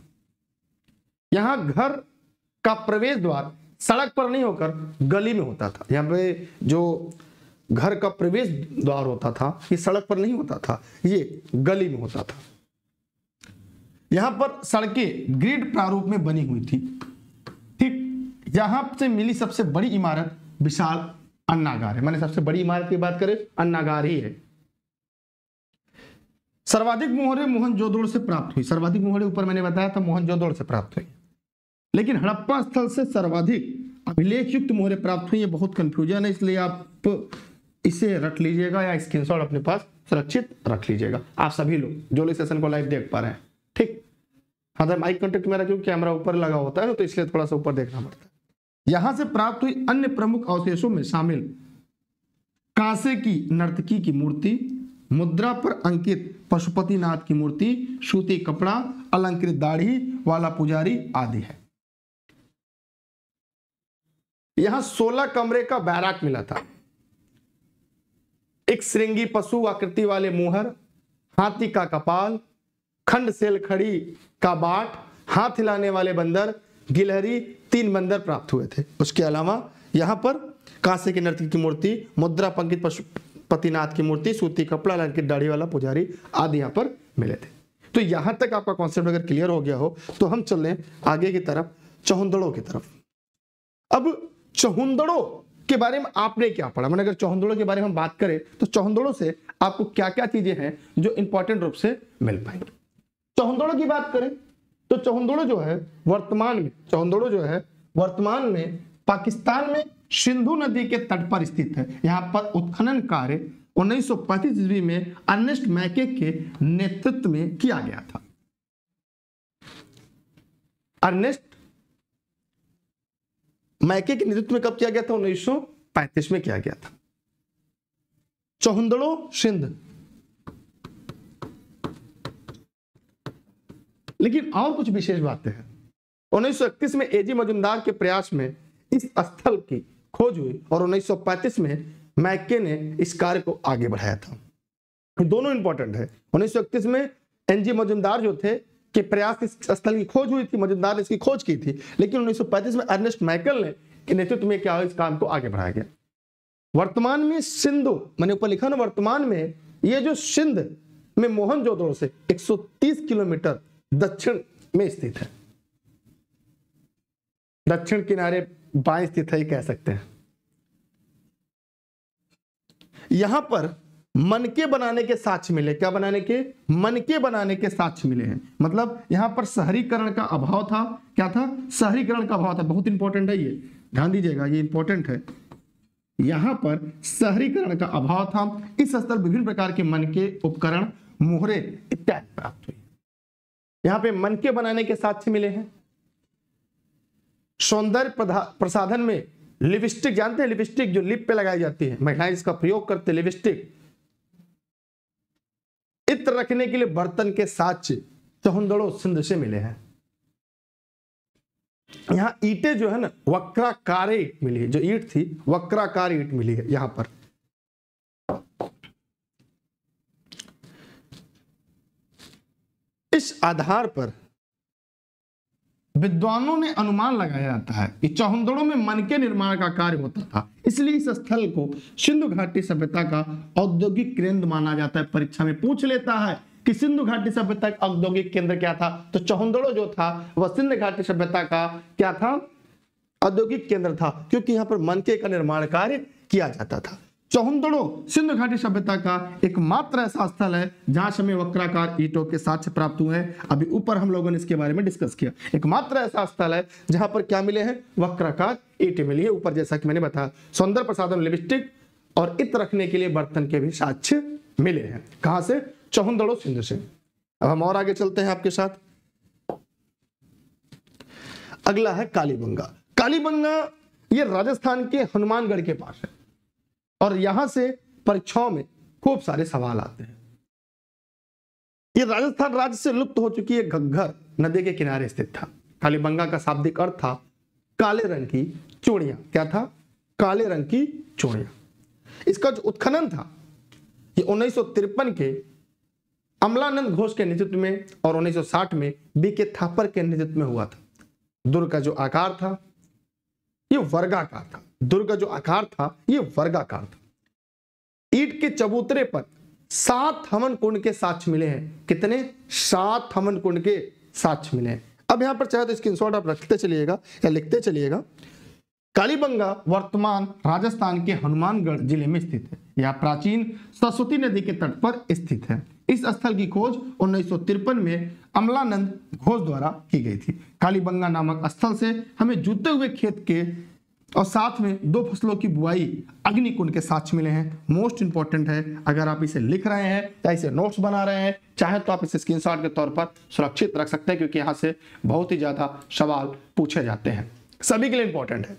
यहां घर का प्रवेश द्वार सड़क पर नहीं होकर गली में होता था यहां पे जो घर का प्रवेश द्वार होता था ये सड़क पर नहीं होता था ये गली में होता था यहां पर सड़कें ग्रिड प्रारूप में बनी हुई थी ठीक यहां से मिली सबसे बड़ी इमारत विशाल अन्नागार है मैंने सबसे बड़ी इमारत की बात करें अन्नागार ही है सर्वाधिक मोहरे मोहन जोदोड़ से प्राप्त हुई सर्वाधिक मोहरे ऊपर मैंने बताया था मोहन जोदोड़ से प्राप्त हुई लेकिन हड़प्पा स्थल से सर्वाधिक अभिलेख युक्त मोहरे प्राप्त हुई ये बहुत कंफ्यूजन है इसलिए आप इसे रख लीजिएगा या स्क्रीनशॉट अपने पास सुरक्षित रख लीजिएगा आप सभी लोग जो लोग सेशन को लाइव देख पा रहे हैं ठीक हाँ सर माइक कॉन्टेक्ट मेरा क्योंकि कैमरा ऊपर लगा होता है ना तो इसलिए थोड़ा सा ऊपर देखना पड़ता है यहां से प्राप्त हुई अन्य प्रमुख अवशेषों में शामिल कांसे की नर्तकी की मूर्ति मुद्रा पर अंकित पशुपतिनाथ की मूर्ति सूती कपड़ा अलंकृत दाढ़ी वाला पुजारी आदि है यहां 16 कमरे का बैराक मिला था एक श्रृंगी पशु आकृति वाले मुहर हाथी का कपाल खंड सेल खड़ी का बाट हाथ हिलाने वाले बंदर गिलहरी तीन बंदर प्राप्त हुए थे उसके अलावा यहाँ पर कांसे के नृत्य की मूर्ति मुद्रा पंकित पशु पतिनाथ की मूर्ति सूती कपड़ा लंकित दाढ़ी वाला पुजारी आदि यहाँ पर मिले थे तो यहाँ तक आपका कॉन्सेप्ट अगर क्लियर हो गया हो तो हम चल आगे की तरफ चौहदड़ों की तरफ अब चौहदड़ों के बारे में आपने क्या पढ़ा मैंने अगर चौहदड़ों के बारे में हम बात करें तो चौहदड़ों से आपको क्या क्या चीजें हैं जो इंपॉर्टेंट रूप से मिल पाएंगी चौहदड़ों की बात करें तो चौहदड़ो जो है वर्तमान में चौहदड़ो जो है वर्तमान में पाकिस्तान में सिंधु नदी के तट पर स्थित है यहाँ पर उत्खनन कार्य उन्नीस सौ पैंतीस ईस्वी में अनिस्ट मैके के नेतृत्व में किया गया था अर्नेस्ट मैके के नेतृत्व में कब किया गया था 1935 में किया गया था चौहदड़ो सिंध लेकिन और कुछ विशेष बातें हैं उन्नीस में एजी मजुमदार के प्रयास में इस स्थल की खोज हुई और 1935 में मैके ने इस कार्य को आगे बढ़ाया था दोनों इंपॉर्टेंट है उन्नीस में एनजी मजुमदार जो थे के प्रयास इस स्थल की खोज हुई थी मजुमदार ने इसकी खोज की थी लेकिन 1935 में अर्नेस्ट माइकल ने के नेतृत्व में क्या इस काम को आगे बढ़ाया गया वर्तमान में सिंधु मैंने ऊपर लिखा ना वर्तमान में ये जो सिंध में मोहन से 130 किलोमीटर दक्षिण में स्थित है दक्षिण किनारे बाएं स्थित है कह सकते हैं यहां पर मन के बनाने के साक्ष मिले क्या बनाने के मन के बनाने के साक्ष मिले हैं मतलब यहां पर शहरीकरण का अभाव था क्या था शहरीकरण का अभाव था बहुत इंपॉर्टेंट है ये ध्यान दीजिएगा ये इंपॉर्टेंट है यहां पर शहरीकरण का अभाव था इस स्तर विभिन्न प्रकार के मन के उपकरण मोहरे इत्यादि प्राप्त हुई यहां पे मन के बनाने के साक्ष्य मिले हैं सौंदर्य प्रसाधन में लिपस्टिक जानते हैं लिपस्टिक जो लिप पे लगाई जाती है महिलाएं इसका प्रयोग करते लिपस्टिक इत्र रखने के लिए बर्तन के साक्ष्य चौहदड़ो सिंध से मिले हैं यहां ईटे जो है ना वक्राकार ईट मिली है जो ईट थी वक्राकार ईट मिली है यहां पर इस आधार पर विद्वानों ने अनुमान लगाया जाता है कि चौहदड़ों में मन के निर्माण का कार्य होता था इसलिए इस स्थल को सिंधु घाटी सभ्यता का औद्योगिक केंद्र माना जाता है परीक्षा में पूछ लेता है कि सिंधु घाटी सभ्यता का औद्योगिक केंद्र क्या था तो चौहदड़ो जो था वह सिंधु घाटी सभ्यता का क्या था औद्योगिक केंद्र था क्योंकि यहां पर मनके का निर्माण कार्य किया जाता था चौहदड़ो सिंधु घाटी सभ्यता का एकमात्र ऐसा स्थल है जहां हमें वक्राकार ईटों के साक्ष प्राप्त हुए हैं अभी ऊपर हम लोगों ने इसके बारे में डिस्कस किया एकमात्र ऐसा स्थल है जहां पर क्या मिले हैं वक्राकार ईट मिली है ऊपर जैसा कि मैंने बताया सौंदर प्रसादन लिपस्टिक और इत रखने के लिए बर्तन के भी साक्ष्य मिले हैं कहा से चौहदड़ो सिंधु से अब हम और आगे चलते हैं आपके साथ अगला है कालीबंगा कालीबंगा ये राजस्थान के हनुमानगढ़ के पास है और यहां से परीक्षाओं में खूब सारे सवाल आते हैं ये राजस्थान राज्य से लुप्त हो चुकी है घग्घर नदी के किनारे स्थित था कालीबंगा का शाब्दिक अर्थ था काले रंग की चूड़िया क्या था काले रंग की चूड़िया इसका जो उत्खनन था ये उन्नीस के अमलानंद घोष के नेतृत्व में और 1960 में बी के थापर के नेतृत्व में हुआ था दुर्ग का जो आकार था ये वर्गाकार था दुर्ग जो आकार था ये वर्गाकार था ईट के चबूतरे पर सात हवन कुंड के साक्ष मिले हैं कितने सात हवन कुंड के साक्ष मिले हैं अब यहां पर चाहे तो स्क्रीन शॉट आप रखते चलिएगा या लिखते चलिएगा कालीबंगा वर्तमान राजस्थान के हनुमानगढ़ जिले में स्थित है यह प्राचीन सरस्वती नदी के तट पर स्थित है इस स्थल की खोज उन्नीस में अमलानंद घोष द्वारा की गई थी कालीबंगा नामक स्थल से हमें जुते हुए खेत के और साथ में दो फसलों की बुआई अग्निकुंड के साक्ष मिले हैं मोस्ट इंपॉर्टेंट है अगर आप इसे लिख रहे हैं या इसे नोट्स बना रहे हैं चाहे तो आप इसे स्क्रीनशॉट के तौर पर सुरक्षित रख सकते हैं क्योंकि यहां से बहुत ही ज्यादा सवाल पूछे जाते हैं सभी के लिए इंपॉर्टेंट है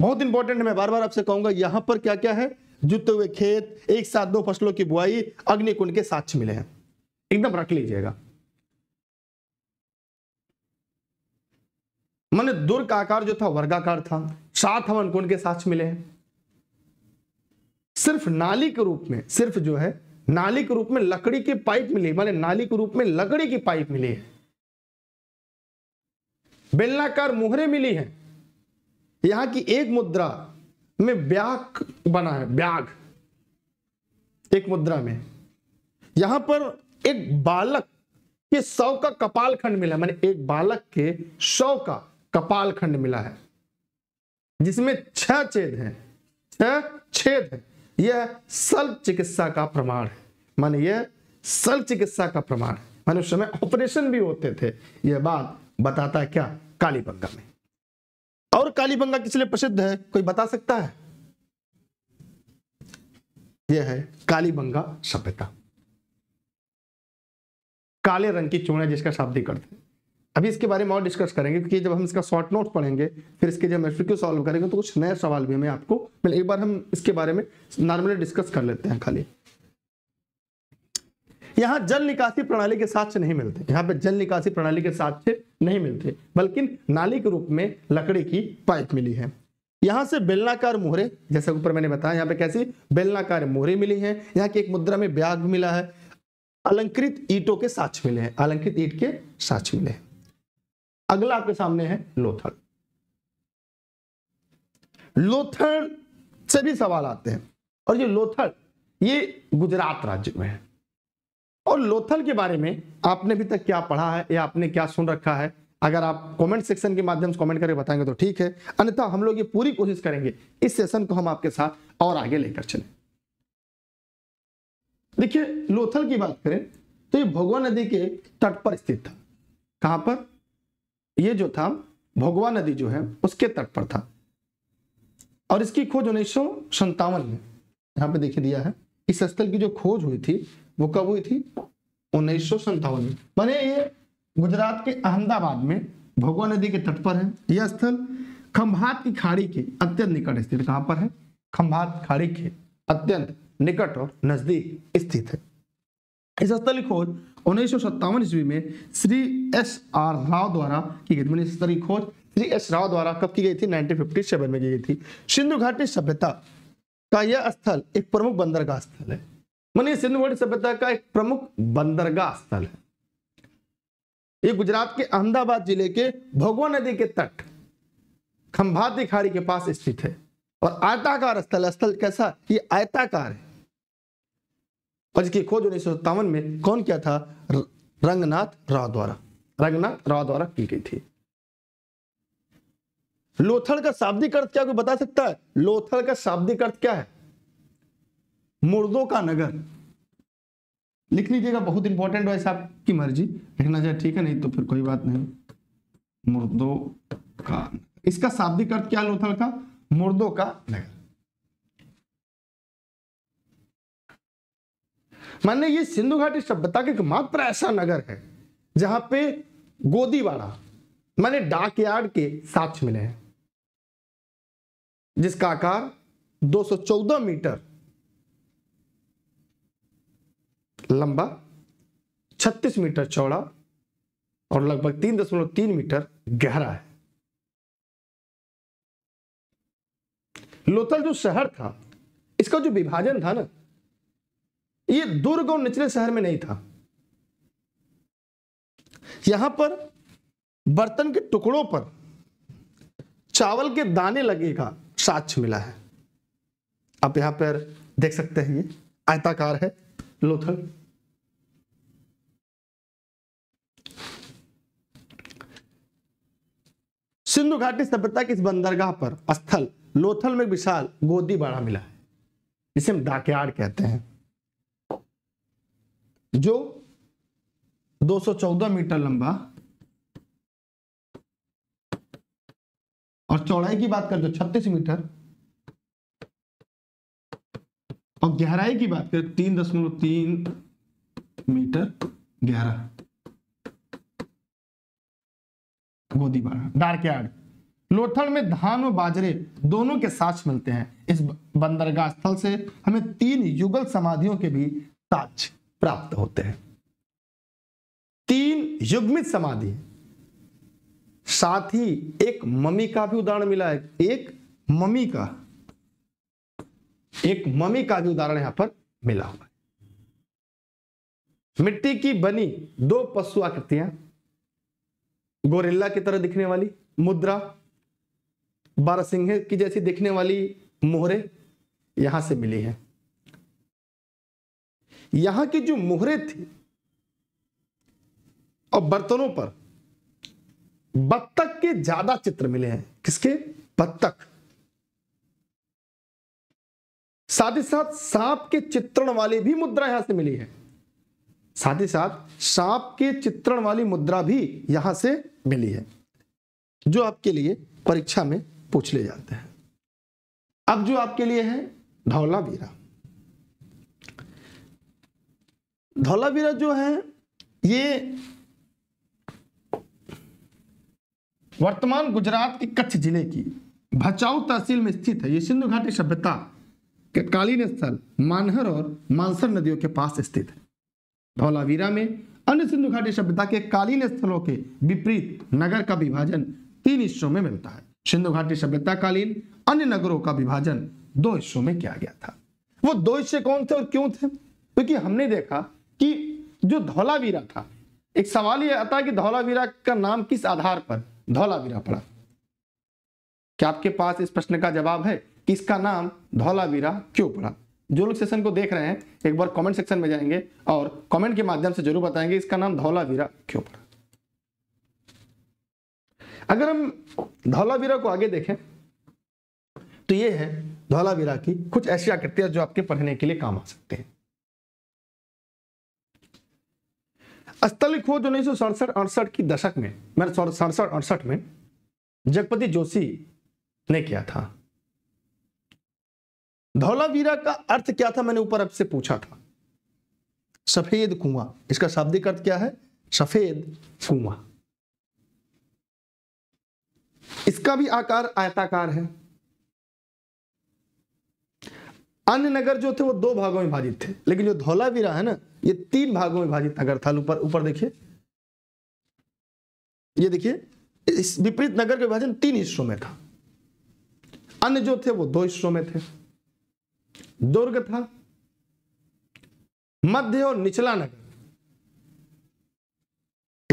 बहुत इंपॉर्टेंट है मैं बार बार आपसे कहूंगा यहां पर क्या क्या है जुते हुए खेत एक साथ दो फसलों की बुआई अग्निकुंड के साक्ष मिले हैं एकदम रख लीजिएगा मैंने दुर्ग का आकार जो था वर्गाकार था सात हवन कुंड के साक्ष मिले हैं सिर्फ नाली के रूप में सिर्फ जो है नाली के रूप में लकड़ी की पाइप मिली माने नाली के रूप में लकड़ी की पाइप मिली है बेलनाकार मुहरे मिली है यहां की एक मुद्रा में ब्याग बना है ब्याग एक मुद्रा में यहां पर एक बालक के सौ का कपाल खंड मिला मैंने एक बालक के सौ का कपाल खंड मिला है जिसमें छह छेद हैं छह छेद है यह सल्प चिकित्सा का प्रमाण है माने यह सल्प चिकित्सा का प्रमाण है माने उस समय ऑपरेशन भी होते थे यह बात बताता है क्या कालीबंगा में और कालीबंगा किस लिए प्रसिद्ध है कोई बता सकता है यह है कालीबंगा सभ्यता काले रंग की चूड़े जिसका शाब्दिक अर्थ है अभी इसके बारे में और डिस्कस करेंगे क्योंकि जब हम इसका शॉर्ट नोट पढ़ेंगे फिर इसके जब एम सॉल्व करेंगे तो कुछ नए सवाल भी हमें आपको मिले एक बार हम इसके बारे में नॉर्मली डिस्कस कर लेते हैं खाली यहाँ जल निकासी प्रणाली के साक्ष्य नहीं मिलते यहाँ पे जल निकासी प्रणाली के साक्ष नहीं मिलते बल्कि नाली के रूप में लकड़ी की पाइप मिली है यहाँ से बेलनाकार मोहरे जैसे ऊपर मैंने बताया यहाँ पे कैसी बेलनाकार मोहरे मिली है यहाँ की एक मुद्रा में ब्याग मिला है अलंकृत ईटों के साक्ष मिले हैं अलंकृत ईट के साक्ष मिले हैं अगला आपके सामने है लोथल लोथर से भी सवाल आते हैं और ये लोथर ये गुजरात राज्य में है और लोथल के बारे में आपने अभी तक क्या पढ़ा है या आपने क्या सुन रखा है अगर आप कमेंट सेक्शन के माध्यम से कमेंट करके बताएंगे तो ठीक है अन्यथा हम लोग ये पूरी कोशिश करेंगे इस सेशन को हम आपके साथ और आगे लेकर चलें देखिए लोथल की बात करें तो ये भगवान नदी के तट पर स्थित था कहां पर ये जो था भोगवा नदी जो है उसके तट पर था और इसकी खोज उन्नीस में यहाँ पे देखे दिया है इस स्थल की जो खोज हुई थी वो कब हुई थी उन्नीस सौ में माने ये गुजरात के अहमदाबाद में भोगवा नदी के तट पर है यह स्थल खंभात की खाड़ी के अत्यंत निकट स्थित कहां पर है खंभात खाड़ी के अत्यंत निकट और नजदीक स्थित है इस स्थल की खोज उन्नीस सत्तावन ईस्वी में श्री एस आर राव द्वारा की गई मैंने इस तरह की खोज श्री एस राव द्वारा कब की गई थी 1957 में की गई थी सिंधु घाटी सभ्यता का यह स्थल एक प्रमुख बंदरगाह स्थल है मानी सिंधु घाटी सभ्यता का एक प्रमुख बंदरगाह स्थल है ये गुजरात के अहमदाबाद जिले के भगवा नदी के तट खंभा खाड़ी के पास स्थित है और आयताकार स्थल स्थल कैसा ये आयताकार है और इसकी खोज उन्नीस सौ में कौन किया था रंगनाथ राव द्वारा रंगनाथ राव द्वारा की गई थी लोथल का शाब्दिक अर्थ क्या कोई बता सकता है लोथल का शाब्दिक अर्थ क्या है मुर्दों का नगर लिख लीजिएगा बहुत इंपॉर्टेंट वैसे आपकी मर्जी लिखना चाहिए ठीक है नहीं तो फिर कोई बात नहीं मुर्दों का इसका शाब्दिक अर्थ क्या लोथल का मुर्दों का नगर माने ये सिंधु घाटी सभ्यता का एकमात्र ऐसा नगर है जहां पे गोदीवाड़ा माने डाकयार्ड के साक्ष मिले हैं जिसका आकार 214 मीटर लंबा 36 मीटर चौड़ा और लगभग 3.3 मीटर गहरा है लोथल जो शहर था इसका जो विभाजन था ना ये दुर्ग और निचले शहर में नहीं था यहां पर बर्तन के टुकड़ों पर चावल के दाने का साक्ष मिला है आप यहां पर देख सकते हैं ये आयताकार है लोथल सिंधु घाटी सभ्यता की इस बंदरगाह पर स्थल लोथल में विशाल गोदी बाड़ा मिला है जिसे हम डाकयार्ड कहते हैं जो 214 मीटर लंबा और चौड़ाई की बात करें तो 36 मीटर और गहराई की बात करें तीन दशमलव तीन मीटर गहरा गोदी बाड़ा डार्कयार्ड लोथल में धान और बाजरे दोनों के साक्ष मिलते हैं इस बंदरगाह स्थल से हमें तीन युगल समाधियों के भी साक्ष्य प्राप्त होते हैं तीन युग्मित समाधि साथ ही एक मम्मी का भी उदाहरण मिला है एक मम्मी का एक मम्मी का भी उदाहरण यहां पर मिला हुआ है मिट्टी की बनी दो पशु आकृतियां गोरिल्ला की तरह दिखने वाली मुद्रा बारहसिंह की जैसी दिखने वाली मोहरे यहां से मिली है यहां की जो मुहरें थी और बर्तनों पर बत्तख के ज्यादा चित्र मिले हैं किसके बत्तख साथ ही साथ सांप के चित्रण वाली भी मुद्रा यहां से मिली है साथ ही साथ सांप के चित्रण वाली मुद्रा भी यहां से मिली है जो आपके लिए परीक्षा में पूछ ले जाते हैं अब जो आपके लिए है धौला वीरा धौलावीरा जो है ये वर्तमान गुजरात के कच्छ जिले की भचाऊ तहसील में स्थित है ये सिंधु घाटी सभ्यता के कालीन स्थल मानहर और मानसर नदियों के पास स्थित है धौलावीरा में अन्य सिंधु घाटी सभ्यता के कालीन स्थलों के विपरीत नगर का विभाजन तीन हिस्सों में मिलता है सिंधु घाटी सभ्यता कालीन अन्य नगरों का विभाजन दो हिस्सों में किया गया था वो दो हिस्से कौन थे और क्यों थे क्योंकि हमने देखा कि जो धौलावीरा था एक सवाल यह आता है कि धौलावीरा का नाम किस आधार पर धौलावीरा पड़ा क्या आपके पास इस प्रश्न का जवाब है कि इसका नाम धौलावीरा क्यों पड़ा जो लोग सेशन को देख रहे हैं एक बार कमेंट सेक्शन में जाएंगे और कमेंट के माध्यम से जरूर बताएंगे इसका नाम धौलावीरा क्यों पड़ा अगर हम धौलावीरा को आगे देखें तो ये है धौलावीरा की कुछ ऐसी आकृतियां जो आपके पढ़ने के लिए काम आ सकते हैं स्थल खोज उन्नीस सौ सड़सठ अड़सठ की दशक में मैंने सड़सठ अड़सठ में जगपति जोशी ने किया था धौलावीरा का अर्थ क्या था मैंने ऊपर आपसे पूछा था सफेद कुआं इसका शाब्दिक अर्थ क्या है सफेद कुआं इसका भी आकार आयताकार है अन्य नगर जो थे वो दो भागों में विभाजित थे लेकिन जो धौलावीरा है ना ये तीन भागों में विभाजित नगर था ऊपर ऊपर देखिए ये देखिए इस विपरीत नगर का विभाजन तीन हिस्सों में था अन्य जो थे वो दो हिस्सों में थे दुर्ग था मध्य और निचला नगर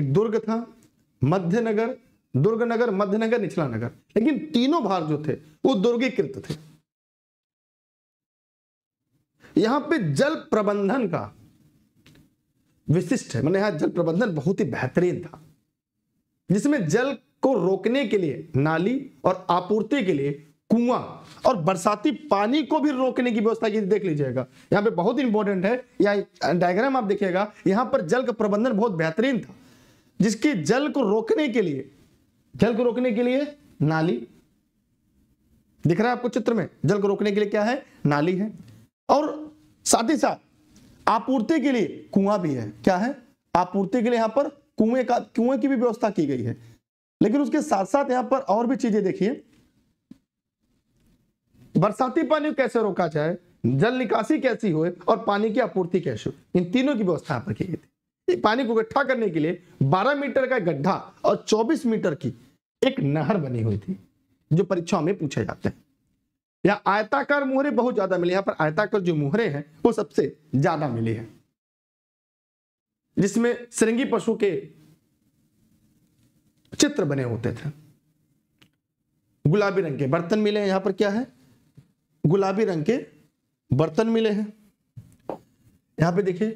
एक दुर्ग था मध्य नगर दुर्ग नगर मध्य नगर निचला नगर लेकिन तीनों भाग जो थे वो दुर्गीकृत थे यहां पे जल प्रबंधन का विशिष्ट है मैंने मतलब यहां जल प्रबंधन बहुत ही बेहतरीन था जिसमें जल को रोकने के लिए नाली और आपूर्ति के लिए कुआं और बरसाती पानी को भी रोकने की व्यवस्था की देख लीजिएगा यहां पे बहुत इंपॉर्टेंट है यहाँ डायग्राम आप देखिएगा यहां पर जल का प्रबंधन बहुत बेहतरीन था जिसके जल को रोकने के लिए जल को रोकने के लिए नाली दिख रहा है आपको चित्र में जल को रोकने के लिए क्या है नाली है साथ ही साथ आपूर्ति के लिए कुआं भी है क्या है आपूर्ति के लिए यहां पर कुएं का कुएं की भी व्यवस्था की गई है लेकिन उसके साथ साथ यहां पर और भी चीजें देखिए बरसाती पानी कैसे रोका जाए जल निकासी कैसी हो और पानी की आपूर्ति कैसे हो इन तीनों की व्यवस्था यहां पर की गई थी पानी को इकट्ठा करने के लिए 12 मीटर का गड्ढा और 24 मीटर की एक नहर बनी हुई थी जो परीक्षाओं में पूछे जाते हैं या आयताकार मुहरे बहुत ज्यादा मिले यहां पर आयताकार जो मुहरे हैं वो सबसे ज्यादा मिले हैं जिसमें श्रृंगी पशु के चित्र बने होते थे गुलाबी रंग के बर्तन मिले हैं यहां पर क्या है गुलाबी रंग के बर्तन मिले हैं यहां पे देखिए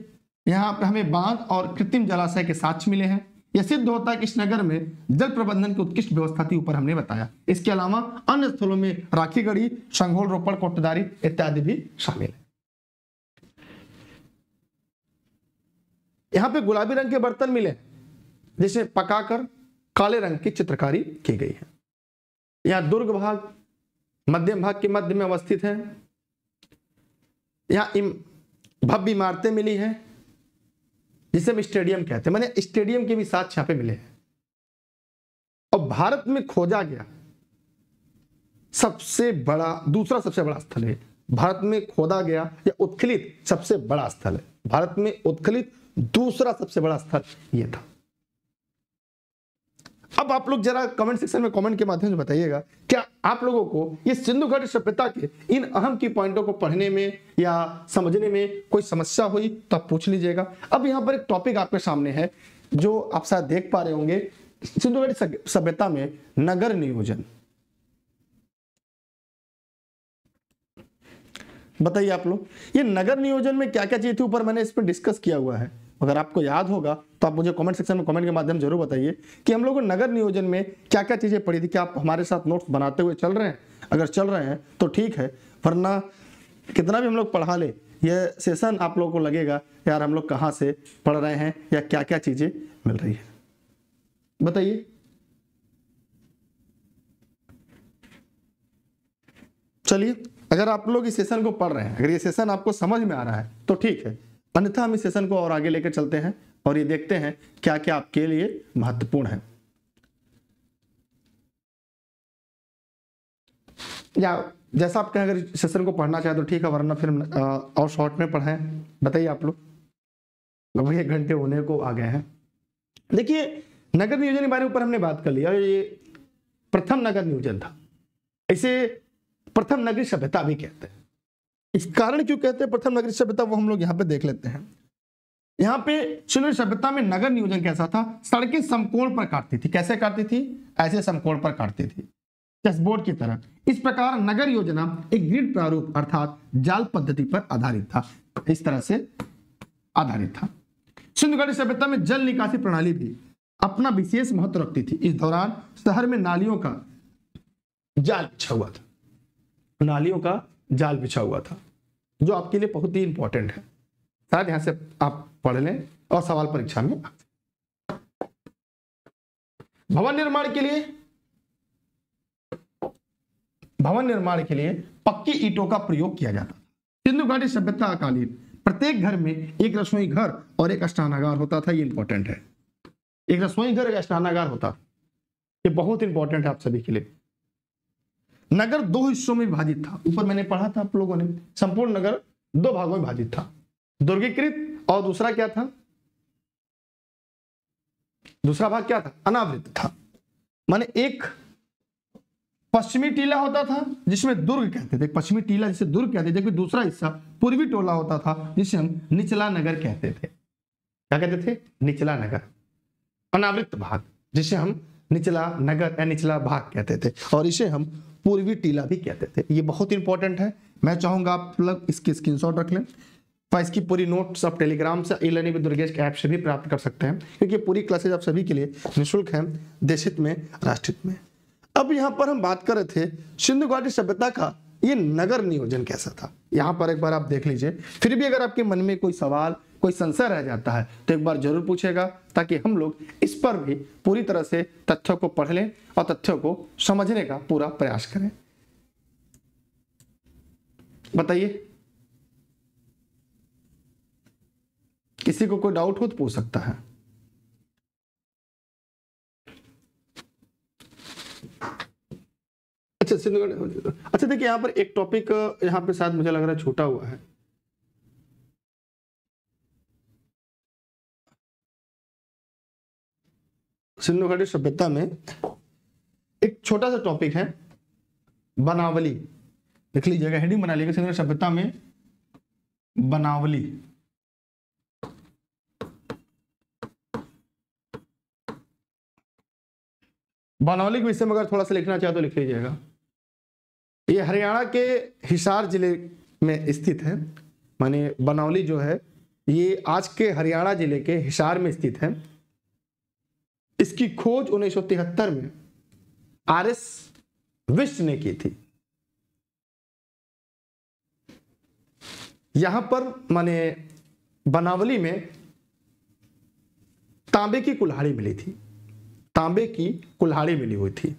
यहां पर हमें बांध और कृत्रिम जलाशय के साक्ष मिले हैं यह सिद्ध होता है कि श्रीनगर में जल प्रबंधन की उत्कृष्ट व्यवस्था थी ऊपर हमने बताया इसके अलावा अन्य स्थलों में राखीगढ़ी संघोल रोपड़ कोटदारी इत्यादि भी शामिल है यहां पे गुलाबी रंग के बर्तन मिले जिसे पकाकर काले रंग की चित्रकारी की गई है यहां दुर्ग भाग मध्यम भाग के मध्य में अवस्थित है यहाँ भव्य इमारतें मिली हैं जिसे हम स्टेडियम कहते हैं मैंने स्टेडियम के भी सात छापे मिले हैं और भारत में खोजा गया सबसे बड़ा दूसरा सबसे बड़ा स्थल है भारत में खोदा गया या उत्खलित सबसे बड़ा स्थल है भारत में उत्खलित दूसरा सबसे बड़ा स्थल यह था अब आप लोग जरा कमेंट सेक्शन में कमेंट के माध्यम से बताइएगा क्या आप लोगों को ये सिंधु घाटी सभ्यता के इन अहम की पॉइंटों को पढ़ने में या समझने में कोई समस्या हुई तो आप पूछ लीजिएगा अब यहाँ पर एक टॉपिक आपके सामने है जो आप शायद देख पा रहे होंगे सिंधु घाटी सभ्यता में नगर नियोजन बताइए आप लोग ये नगर नियोजन में क्या क्या चीज थी ऊपर मैंने इस पर डिस्कस किया हुआ है अगर आपको याद होगा तो आप मुझे कमेंट सेक्शन में कमेंट के माध्यम जरूर बताइए कि हम लोगों नगर नियोजन में क्या क्या चीज़ें पड़ी थी क्या आप हमारे साथ नोट्स बनाते हुए चल रहे हैं अगर चल रहे हैं तो ठीक है वरना कितना भी हम लोग पढ़ा ले ये सेशन आप लोगों को लगेगा यार हम लोग कहाँ से पढ़ रहे हैं या क्या क्या चीज़ें मिल रही है बताइए चलिए अगर आप लोग इस सेशन को पढ़ रहे हैं अगर ये सेशन आपको समझ में आ रहा है तो ठीक है अन्यथा हम इस सेशन को और आगे लेकर चलते हैं और ये देखते हैं क्या क्या आपके लिए महत्वपूर्ण है या जैसा आप कहें अगर सेशन को पढ़ना चाहे तो ठीक है वरना फिर और शॉर्ट में पढ़ाए बताइए आप लोग एक घंटे होने को आ गए हैं देखिए नगर नियोजन के बारे में ऊपर हमने बात कर लिया ये प्रथम नगर नियोजन था इसे प्रथम नगरी सभ्यता भी कहते हैं कारण क्यों कहते हैं प्रथम नगरी सभ्यता वो हम लोग यहाँ पे देख लेते हैं यहाँ पे शिलुर सभ्यता में नगर नियोजन कैसा था सड़कें समकोण पर काटती थी कैसे काटती थी ऐसे समकोण पर काटती थी चेसबोर्ड की तरह इस प्रकार नगर योजना एक ग्रिड प्रारूप अर्थात जाल पद्धति पर आधारित था इस तरह से आधारित था सिंधुगढ़ सभ्यता में जल निकासी प्रणाली भी अपना विशेष महत्व रखती थी इस दौरान शहर में नालियों का जाल बिछा हुआ था नालियों का जाल बिछा हुआ था जो आपके लिए बहुत ही इंपॉर्टेंट है शायद यहां से आप पढ़ लें और सवाल परीक्षा में भवन निर्माण के लिए भवन निर्माण के लिए पक्की ईटों का प्रयोग किया जाता सिंधु घाटी सभ्यता अकालीन प्रत्येक घर में एक रसोई घर और एक स्नानागार होता था ये इंपॉर्टेंट है एक रसोई घर एक स्नानागार होता ये बहुत इंपॉर्टेंट है आप सभी के लिए नगर दो हिस्सों में विभाजित था ऊपर मैंने पढ़ा था आप लोगों ने संपूर्ण नगर दो भागों में विभाजित था दुर्गीकृत और दूसरा क्या था दूसरा भाग क्या था अनावृत था माने एक पश्चिमी टीला होता था जिसमें दुर्ग कहते थे पश्चिमी टीला जिसे दुर्ग कहते थे दूसरा हिस्सा पूर्वी टोला होता था जिसे हम निचला नगर कहते थे क्या कहते थे निचला नगर अनावृत भाग जिसे हम निचला नगर या निचला भाग कहते थे और इसे हम पूर्वी टीला भी कहते थे ये बहुत इंपॉर्टेंट है मैं चाहूंगा आप लोग इसकी स्क्रीनशॉट रख लें और इसकी पूरी नोट्स आप टेलीग्राम से ई लर्निंग विद दुर्गेश के ऐप से भी प्राप्त कर सकते हैं क्योंकि पूरी क्लासेज आप सभी के लिए निःशुल्क है देशित में राष्ट्रित में अब यहाँ पर हम बात कर रहे थे सिंधु घाटी सभ्यता का ये नगर नियोजन कैसा था यहाँ पर एक बार आप देख लीजिए फिर भी अगर आपके मन में कोई सवाल कोई संशय रह जाता है तो एक बार जरूर पूछेगा ताकि हम लोग इस पर भी पूरी तरह से तथ्यों को पढ़ लें और तथ्यों को समझने का पूरा प्रयास करें बताइए किसी को कोई डाउट हो तो पूछ सकता है अच्छा सिंधुगढ़ अच्छा देखिए यहाँ पर एक टॉपिक यहाँ पे शायद मुझे लग रहा है छोटा हुआ है सिंधु घाटी सभ्यता में एक छोटा सा टॉपिक है बनावली लिख लीजिएगा हेडिंग बना लीजिएगा सिंधु सभ्यता में बनावली बनावली के विषय में अगर थोड़ा सा लिखना चाहे तो लिख लीजिएगा ये हरियाणा के हिसार जिले में स्थित है माने बनावली जो है ये आज के हरियाणा जिले के हिसार में स्थित है इसकी खोज उन्नीस में आर एस विश्व ने की थी यहां पर माने बनावली में तांबे की कुल्हाड़ी मिली थी तांबे की कुल्हाड़ी मिली हुई थी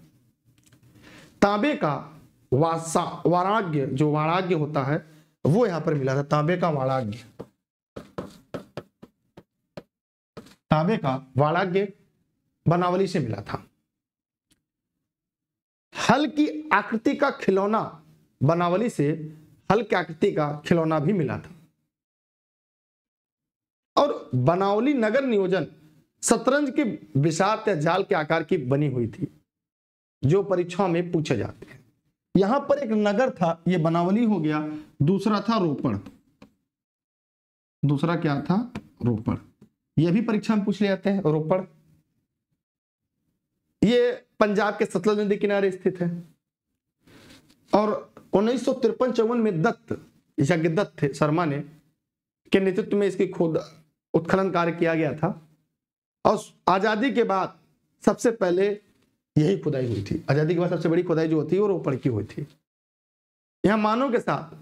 तांबे का वाराग्य जो वाराग्य होता है वो यहां पर मिला था तांबे का वाराग्य तांबे का वाराग्य बनावली से मिला था हल की आकृति का खिलौना बनावली से हल की आकृति का खिलौना भी मिला था और बनावली नगर नियोजन शतरंज के विषात या जाल के आकार की बनी हुई थी जो परीक्षा में पूछे जाते हैं यहां पर एक नगर था यह बनावली हो गया दूसरा था रोपण दूसरा क्या था रोपण यह भी परीक्षा में पूछ ले जाते हैं रोपड़ ये पंजाब के सतलज नदी किनारे स्थित है और उन्नीस सौ चौवन में दत्त यज्ञ दत्त शर्मा ने के नेतृत्व में इसकी खोद उत्खनन कार्य किया गया था और आज़ादी के बाद सबसे पहले यही खुदाई हुई थी आज़ादी के बाद सबसे बड़ी खुदाई जो होती है वो रोपण की हुई थी यहाँ मानव के साथ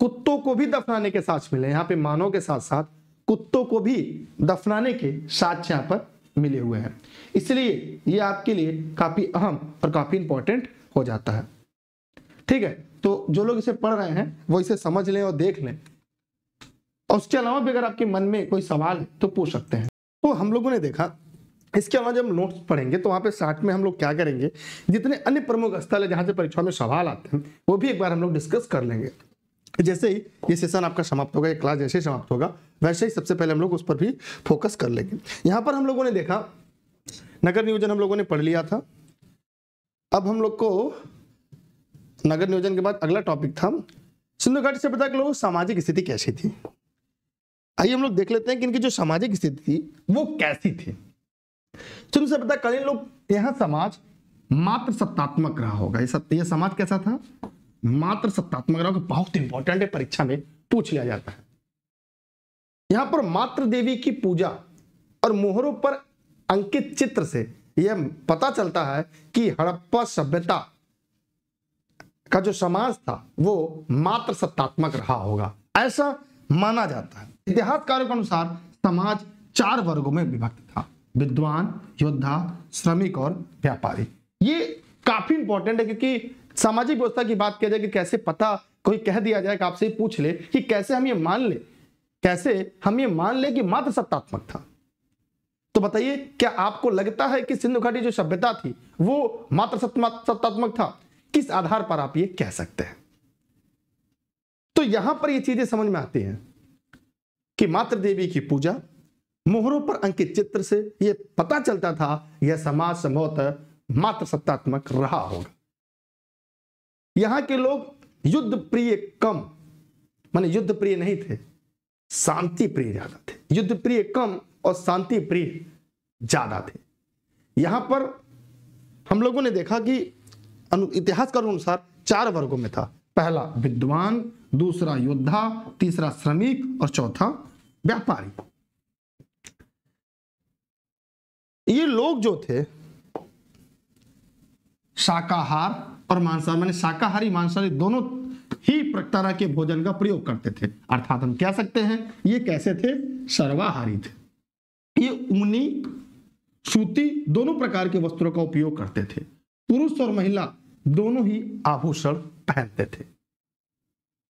कुत्तों को भी दफनाने के साक्ष मिले यहाँ पे मानव के साथ साथ कुत्तों को भी दफनाने के साक्ष यहाँ पर मिले हुए हैं इसलिए ये आपके लिए काफ़ी अहम और काफ़ी इंपॉर्टेंट हो जाता है ठीक है तो जो लोग इसे पढ़ रहे हैं वो इसे समझ लें और देख लें और उसके अलावा भी अगर आपके मन में कोई सवाल है तो पूछ सकते हैं तो हम लोगों ने देखा इसके अलावा जब नोट्स पढ़ेंगे तो वहाँ पे साथ में हम लोग क्या करेंगे जितने अन्य प्रमुख स्थल है जहाँ से परीक्षा में सवाल आते हैं वो भी एक बार हम लोग डिस्कस कर लेंगे तो जैसे ही ये सेशन आपका समाप्त होगा ये क्लास जैसे ही समाप्त होगा वैसे ही सबसे पहले हम लोग उस पर भी फोकस कर लेंगे यहाँ पर हम लोगों ने देखा नगर नियोजन हम लोगों ने पढ़ लिया था अब हम लोग को नगर नियोजन के बाद अगला टॉपिक था से पता के लोगों सामाजिक स्थिति कैसी थी आइए हम लोग देख लेते हैं कि इनकी जो सामाजिक स्थिति थी वो कैसी थी तो सिंधु सभ्यता कालीन लोग यहाँ समाज मात्र सत्तात्मक रहा होगा ये सत्य समाज कैसा था मात्र सत्तात्मक ग्रहों के बहुत इंपॉर्टेंट है परीक्षा में पूछ लिया जाता है यहां पर मात्र देवी की पूजा और मोहरों पर अंकित चित्र से यह पता चलता है कि हड़प्पा सभ्यता का जो समाज था वो मात्र सत्तात्मक रहा होगा ऐसा माना जाता है इतिहासकारों के अनुसार समाज चार वर्गों में विभक्त था विद्वान योद्धा श्रमिक और व्यापारी ये काफी इंपॉर्टेंट है क्योंकि सामाजिक व्यवस्था की बात किया जाए कि कैसे पता कोई कह दिया जाए कि आपसे पूछ ले कि कैसे हम ये मान ले कैसे हम ये मान ले कि मात्र सत्तात्मक था तो बताइए क्या आपको लगता है कि सिंधु घाटी जो सभ्यता थी वो मात्र सत्तात्मक था किस आधार पर आप ये कह सकते हैं तो यहां पर ये चीजें समझ में आती हैं कि मातृ देवी की पूजा मोहरों पर अंकित चित्र से यह पता चलता था यह समाज संभवतः मात्र सत्तात्मक रहा होगा यहां के लोग युद्ध प्रिय कम माने युद्ध प्रिय नहीं थे शांति प्रिय ज्यादा थे युद्ध प्रिय कम और शांति प्रिय ज्यादा थे यहां पर हम लोगों ने देखा कि इतिहास के अनुसार चार वर्गों में था पहला विद्वान दूसरा योद्धा तीसरा श्रमिक और चौथा व्यापारी ये लोग जो थे शाकाहार और मांसाहार माने शाकाहारी मांसाहारी दोनों ही प्रकार के भोजन का प्रयोग करते थे अर्थात हम कह सकते हैं ये कैसे थे सर्वाहारी थे ये ऊनी सूती दोनों प्रकार के वस्त्रों का उपयोग करते थे पुरुष और महिला दोनों ही आभूषण पहनते थे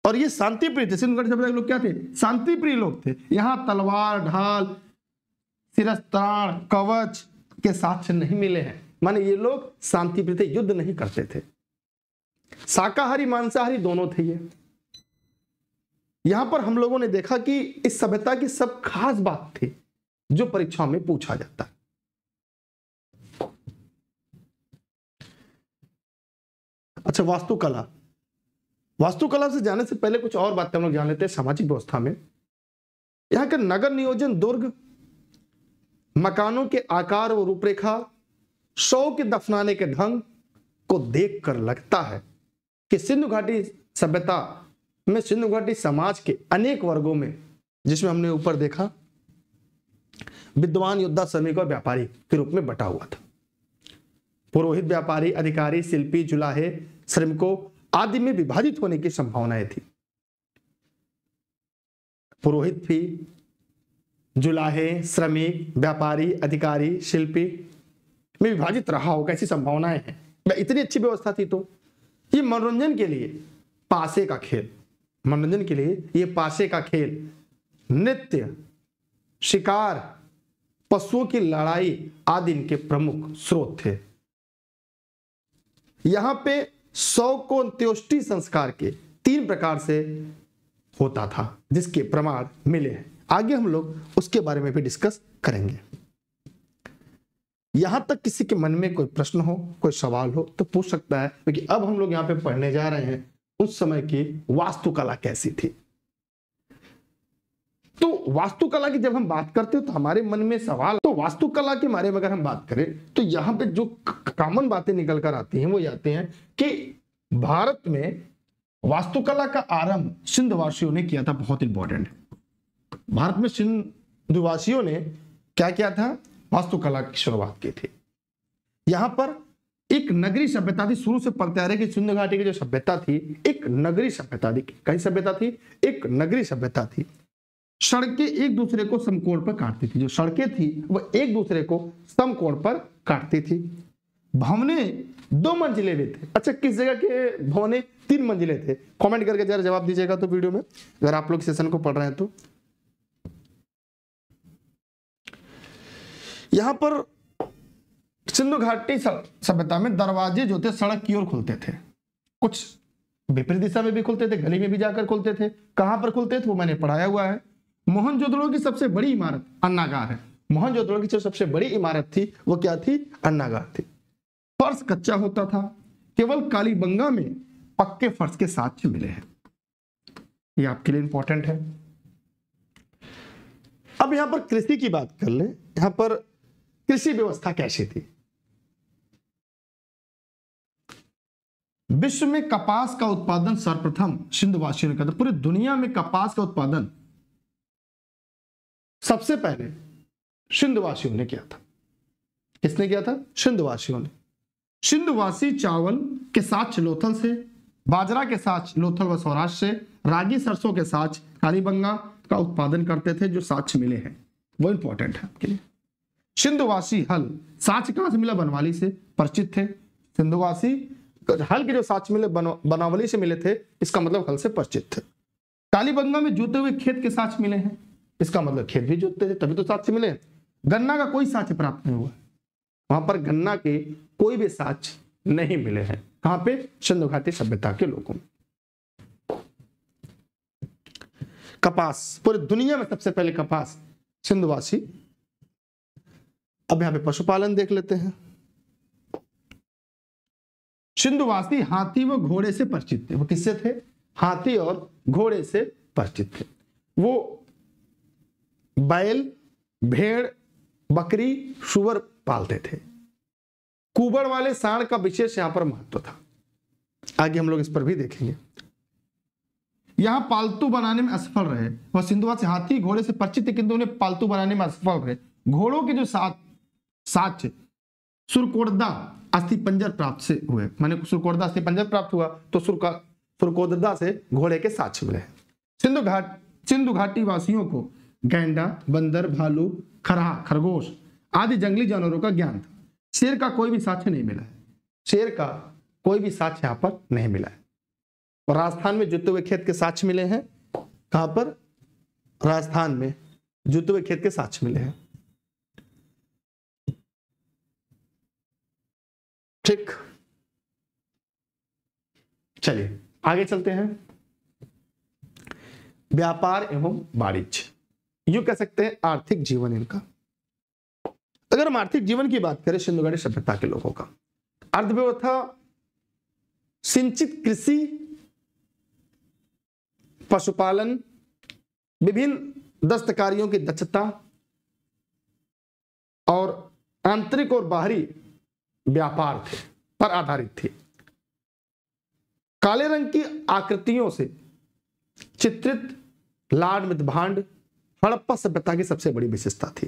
और ये शांति प्रिय थे सिंधुगढ़ लोग क्या थे शांति प्रिय लोग थे यहाँ तलवार ढाल सिरस्त्राण कवच के साक्ष्य नहीं मिले हैं माने ये लोग शांति प्रति युद्ध नहीं करते थे शाकाहारी मांसाहारी दोनों थे ये यहां पर हम लोगों ने देखा कि इस सभ्यता की सब खास बात थी जो परीक्षा में पूछा जाता है अच्छा वास्तुकला वास्तुकला से जाने से पहले कुछ और बातें हम लोग जान लेते हैं सामाजिक व्यवस्था में यहां का नगर नियोजन दुर्ग मकानों के आकार व रूपरेखा शव के दफनाने के ढंग को देखकर लगता है कि सिंधु घाटी सभ्यता में सिंधु घाटी समाज के अनेक वर्गों में जिसमें हमने ऊपर देखा विद्वान योद्धा श्रमिक और व्यापारी के रूप में बटा हुआ था पुरोहित व्यापारी अधिकारी शिल्पी जुलाहे श्रमिकों आदि में विभाजित होने की संभावनाएं थी पुरोहित भी जुलाहे श्रमिक व्यापारी अधिकारी शिल्पी में विभाजित रहा होगा ऐसी संभावनाएं हैं इतनी अच्छी व्यवस्था थी तो ये मनोरंजन के लिए पासे का खेल मनोरंजन के लिए ये पासे का खेल नृत्य शिकार पशुओं की लड़ाई आदि इनके प्रमुख स्रोत थे यहां पे सौ को अंत्योष्टि संस्कार के तीन प्रकार से होता था जिसके प्रमाण मिले हैं आगे हम लोग उसके बारे में भी डिस्कस करेंगे यहां तक किसी के मन में कोई प्रश्न हो कोई सवाल हो तो पूछ सकता है क्योंकि अब हम लोग यहां पे पढ़ने जा रहे हैं उस समय की वास्तुकला कैसी थी तो वास्तुकला की जब हम बात करते हो तो हमारे मन में सवाल तो वास्तुकला के बारे में अगर हम बात करें तो यहां पे जो कॉमन बातें निकल कर आती हैं वो आते हैं कि भारत में वास्तुकला का आरंभ सिंधवासियों ने किया था बहुत इंपॉर्टेंट भारत में सिंधुवासियों ने क्या किया था वास्तुकला की शुरुआत की थी यहां पर एक नगरी सभ्यता थी शुरू से पढ़ते की सिंधु घाटी की जो सभ्यता थी एक नगरी सभ्यता थी कई सभ्यता थी एक नगरी सभ्यता थी सड़कें एक दूसरे को समकोण पर काटती थी जो सड़कें थी वह एक दूसरे को समकोण पर काटती थी भवने दो मंजिले भी थे अच्छा किस जगह के भवने तीन मंजिले थे कमेंट करके जरा जवाब दीजिएगा तो वीडियो में अगर आप लोग सेशन को पढ़ रहे हैं तो यहां पर सिंधु घाटी सभ्यता में दरवाजे जो थे सड़क की ओर खुलते थे कुछ विपरीत दिशा में भी खुलते थे गली में भी जाकर खुलते थे कहां पर खुलते थे वो मैंने पढ़ाया हुआ है मोहनजोदड़ो की सबसे बड़ी इमारत अन्नागार है मोहनजोदड़ो की जो सबसे बड़ी इमारत थी वो क्या थी अन्नागार थी फर्श कच्चा होता था केवल कालीबंगा में पक्के फर्श के साक्ष्य मिले हैं ये आपके लिए इंपॉर्टेंट है अब यहां पर कृषि की बात कर ले यहां पर कृषि व्यवस्था कैसी थी विश्व में कपास का उत्पादन सर्वप्रथम सिंधुवासियों ने कहा था पूरी दुनिया में कपास का उत्पादन सबसे पहले सिंधुवासियों ने किया था किसने किया था सिंधुवासियों ने सिंधुवासी चावल के साथ लोथल से बाजरा के साथ लोथल व सौराष्ट्र से रागी सरसों के साथ कालीबंगा का उत्पादन करते थे जो साक्ष मिले हैं वो इंपॉर्टेंट है आपके लिए सिंधुवासी हल साच कहां से मिला बनवाली से परिचित थे सिंधुवासी हल के जो साच मिले बनावली से मिले थे इसका मतलब हल से परिचित थे कालीबंगा में जूते हुए खेत के साक्ष मिले हैं इसका मतलब खेत भी जूते थे तभी तो साक्ष मिले गन्ना का कोई साक्ष प्राप्त नहीं हुआ वहां पर गन्ना के कोई भी साक्ष नहीं मिले हैं कहां पे सिंधु घाटी सभ्यता के लोगों में कपास पूरी दुनिया में सबसे पहले कपास सिंधुवासी अब यहां पे पशुपालन देख लेते हैं सिंधुवासी हाथी व घोड़े से परिचित थे वो किससे थे हाथी और घोड़े से परिचित थे वो बैल भेड़ बकरी सुअर पालते थे कुबड़ वाले सांड का विशेष यहां पर महत्व था आगे हम लोग इस पर भी देखेंगे यहां पालतू बनाने में असफल रहे वह सिंधुवासी हाथी घोड़े से परिचित थे किंतु उन्हें पालतू बनाने में असफल रहे घोड़ों के जो साथ साक्ष्य सुरकोडदा अस्थि पंजर प्राप्त से हुए माने सुरकोदा अस्थि पंजर प्राप्त हुआ तो सुरका से घोड़े के साक्ष मिले सिंधु घाट सिंधु घाटी वासियों को गैंडा बंदर भालू खरा खरगोश आदि जंगली जानवरों का ज्ञान था शेर का कोई भी साक्ष्य नहीं मिला है शेर का कोई भी साक्ष्य यहाँ पर नहीं मिला है और राजस्थान में जुते हुए खेत के साक्ष्य मिले हैं कहाँ पर राजस्थान में जुते हुए खेत के साक्ष्य मिले हैं ठीक चलिए आगे चलते हैं व्यापार एवं वाणिज्य यू कह सकते हैं आर्थिक जीवन इनका अगर हम आर्थिक जीवन की बात करें सिंधुगाड़ी सभ्यता के लोगों का अर्थव्यवस्था सिंचित कृषि पशुपालन विभिन्न दस्तकारियों की दक्षता और आंतरिक और बाहरी व्यापार थे पर आधारित थे काले रंग की आकृतियों से चित्रित लाड भांड हड़प्पा सभ्यता की सबसे बड़ी विशेषता थी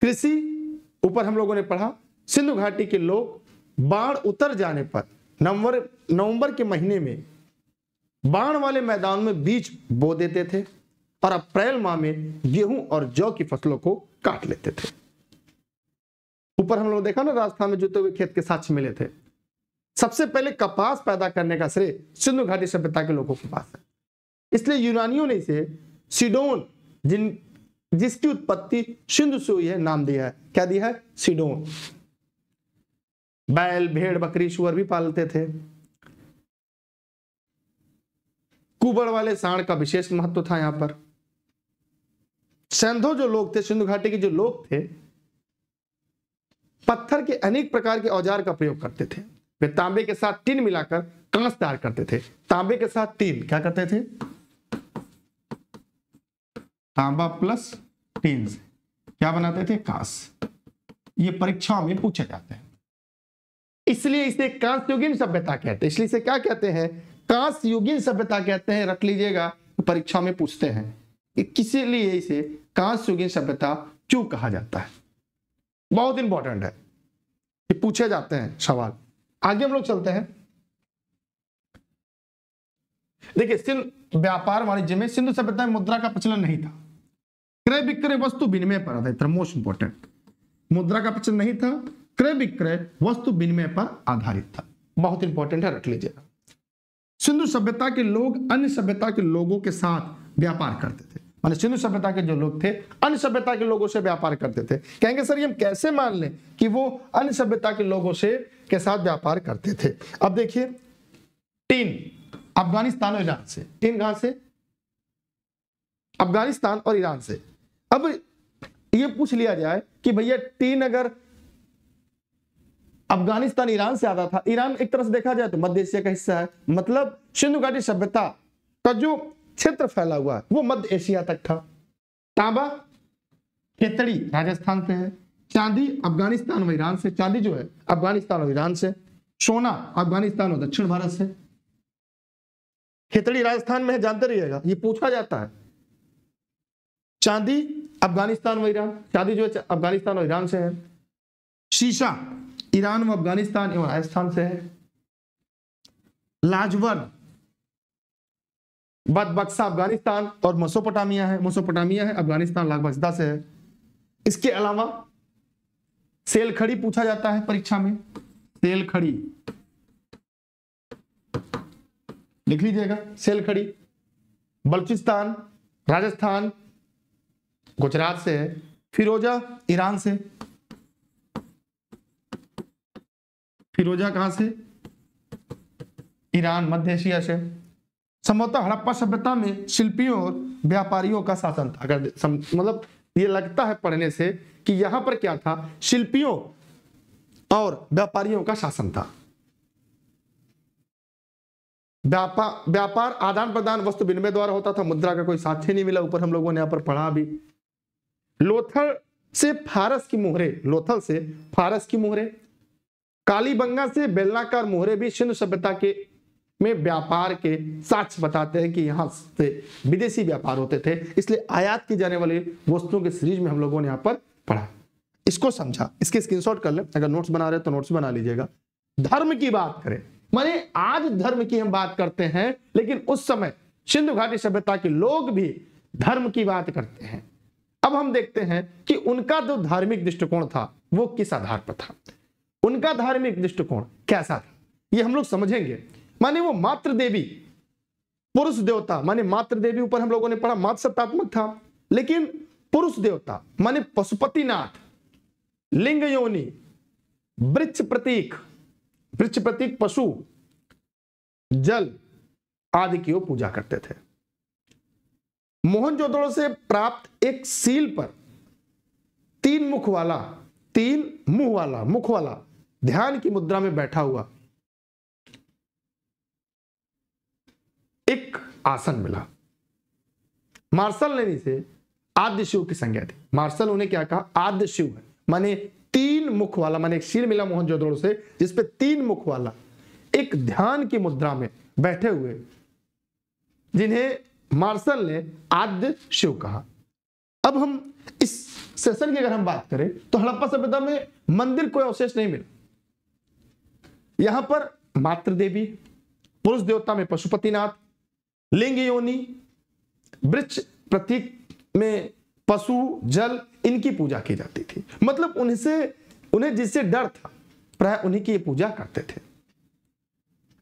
कृषि ऊपर हम लोगों ने पढ़ा सिंधु घाटी के लोग बाढ़ उतर जाने पर नवंबर नवंबर के महीने में बाढ़ वाले मैदान में बीज बो देते थे और अप्रैल माह में गेहूं और जौ की फसलों को काट लेते थे ऊपर हम लोग देखा ना राजस्थान में जुते हुए खेत के साक्ष्य मिले थे सबसे पहले कपास पैदा करने का श्रेय सिंधु घाटी सभ्यता के लोगों के पास है इसलिए यूनानियों ने इसे सिडोन जिन जिसकी उत्पत्ति सिंधु से हुई है नाम दिया है क्या दिया है सिडोन बैल भेड़ बकरी सुअर भी पालते थे कुबड़ वाले साण का विशेष महत्व था यहां पर सैंधो जो लोग थे सिंधु घाटी के जो लोग थे पत्थर के अनेक प्रकार के औजार का प्रयोग करते थे वे तांबे के साथ टिन मिलाकर कांस तैयार करते थे तांबे के साथ टिन क्या करते थे तांबा प्लस टिन क्या बनाते थे कांस ये परीक्षाओं में पूछे जाते हैं इसलिए इसे कांस युगिन सभ्यता कहते हैं इसलिए इसे क्या कहते हैं कांस युगिन सभ्यता कहते हैं रख लीजिएगा तो परीक्षा में पूछते हैं किसी लिए इसे कांस युगिन सभ्यता क्यों कहा जाता है बहुत इंपॉर्टेंट है ये पूछे जाते हैं सवाल आगे हम लोग चलते हैं देखिए सिंध व्यापार वाणिज्य में सिंधु सभ्यता में मुद्रा का प्रचलन नहीं था क्रय विक्रय वस्तु विनिमय पर आधारित था मोस्ट इंपोर्टेंट मुद्रा का प्रचलन नहीं था क्रय विक्रय वस्तु विनिमय पर आधारित था बहुत इंपॉर्टेंट है रख लीजिएगा सिंधु सभ्यता के लोग अन्य सभ्यता के लोगों के साथ व्यापार करते थे मान सिंधु सभ्यता के जो लोग थे अन्य सभ्यता के लोगों से व्यापार करते थे कहेंगे सर ये हम कैसे मान लें कि वो अन्य सभ्यता के लोगों से के साथ व्यापार करते थे अब देखिए टीन अफगानिस्तान और ईरान से टीन कहां से अफगानिस्तान और ईरान से अब ये पूछ लिया जाए कि भैया टीन अगर अफगानिस्तान ईरान से आता था ईरान एक तरह से देखा जाए तो मध्य एशिया का हिस्सा है मतलब सिंधु घाटी सभ्यता का जो क्षेत्र फैला हुआ है वो मध्य एशिया तक था तांबा खेतड़ी राजस्थान से है चांदी अफगानिस्तान और ईरान से चांदी जो है अफगानिस्तान और ईरान से सोना अफगानिस्तान और दक्षिण भारत से खेतड़ी राजस्थान में है जानते रहिएगा ये पूछा जाता है चांदी अफगानिस्तान व ईरान चांदी जो है अफगानिस्तान और ईरान से है शीशा ईरान व अफगानिस्तान एवं राजस्थान से है लाजवर्ग बक्सा अफगानिस्तान और मोसोपोटामिया है मोसोपोटामिया है अफगानिस्तान लगभग से है इसके अलावा सेल खड़ी पूछा जाता है परीक्षा में सेल खड़ी लिख लीजिएगा सेल खड़ी बलूचिस्तान राजस्थान गुजरात से है फिरोजा ईरान से फिरोजा कहां से ईरान मध्य एशिया से संभवतः हड़प्पा सभ्यता में शिल्पियों और व्यापारियों का शासन था अगर मतलब ये लगता है पढ़ने से कि यहां पर क्या था शिल्पियों और व्यापारियों का शासन था व्यापार व्यापार आदान प्रदान वस्तु विनिमय द्वारा होता था मुद्रा का कोई ही नहीं मिला ऊपर हम लोगों ने यहां पर पढ़ा भी लोथल से फारस की मोहरे लोथल से फारस की मोहरे कालीबंगा से बेलनाकार मोहरे भी सिंधु सभ्यता के में व्यापार के साक्ष्य बताते हैं कि यहाँ से विदेशी व्यापार होते थे इसलिए आयात की जाने वाली वस्तुओं के सीरीज में हम लोगों ने यहाँ पर पढ़ा इसको समझा इसके स्क्रीनशॉट कर ले अगर नोट्स बना रहे तो नोट्स बना लीजिएगा धर्म की बात करें माने आज धर्म की हम बात करते हैं लेकिन उस समय सिंधु घाटी सभ्यता के लोग भी धर्म की बात करते हैं अब हम देखते हैं कि उनका जो धार्मिक दृष्टिकोण था वो किस आधार पर था उनका धार्मिक दृष्टिकोण कैसा था ये हम लोग समझेंगे माने वो मात्र देवी पुरुष देवता माने मात्र देवी ऊपर हम लोगों ने पढ़ा मात सत्तात्मक था लेकिन पुरुष देवता माने पशुपतिनाथ लिंग योनि वृक्ष प्रतीक वृक्ष प्रतीक पशु जल आदि की वो पूजा करते थे मोहन जोदड़ो से प्राप्त एक सील पर तीन मुख वाला तीन मुंह वाला मुख वाला ध्यान की मुद्रा में बैठा हुआ एक आसन मिला मार्शल ने इसे आद्य शिव की संज्ञा दी मार्शल उन्हें क्या कहा आद्य शिव है माने तीन मुख वाला माने एक शीर मिला मोहन से जिसपे तीन मुख वाला एक ध्यान की मुद्रा में बैठे हुए जिन्हें मार्शल ने आद्य शिव कहा अब हम इस सेशन की अगर हम बात करें तो हड़प्पा सभ्यता में मंदिर कोई अवशेष नहीं मिला यहां पर मातृदेवी पुरुष देवता में पशुपतिनाथ लिंग योनि वृक्ष प्रतीक में पशु जल इनकी पूजा की जाती थी मतलब उनसे उन्हें जिससे डर था प्राय उन्हीं की पूजा करते थे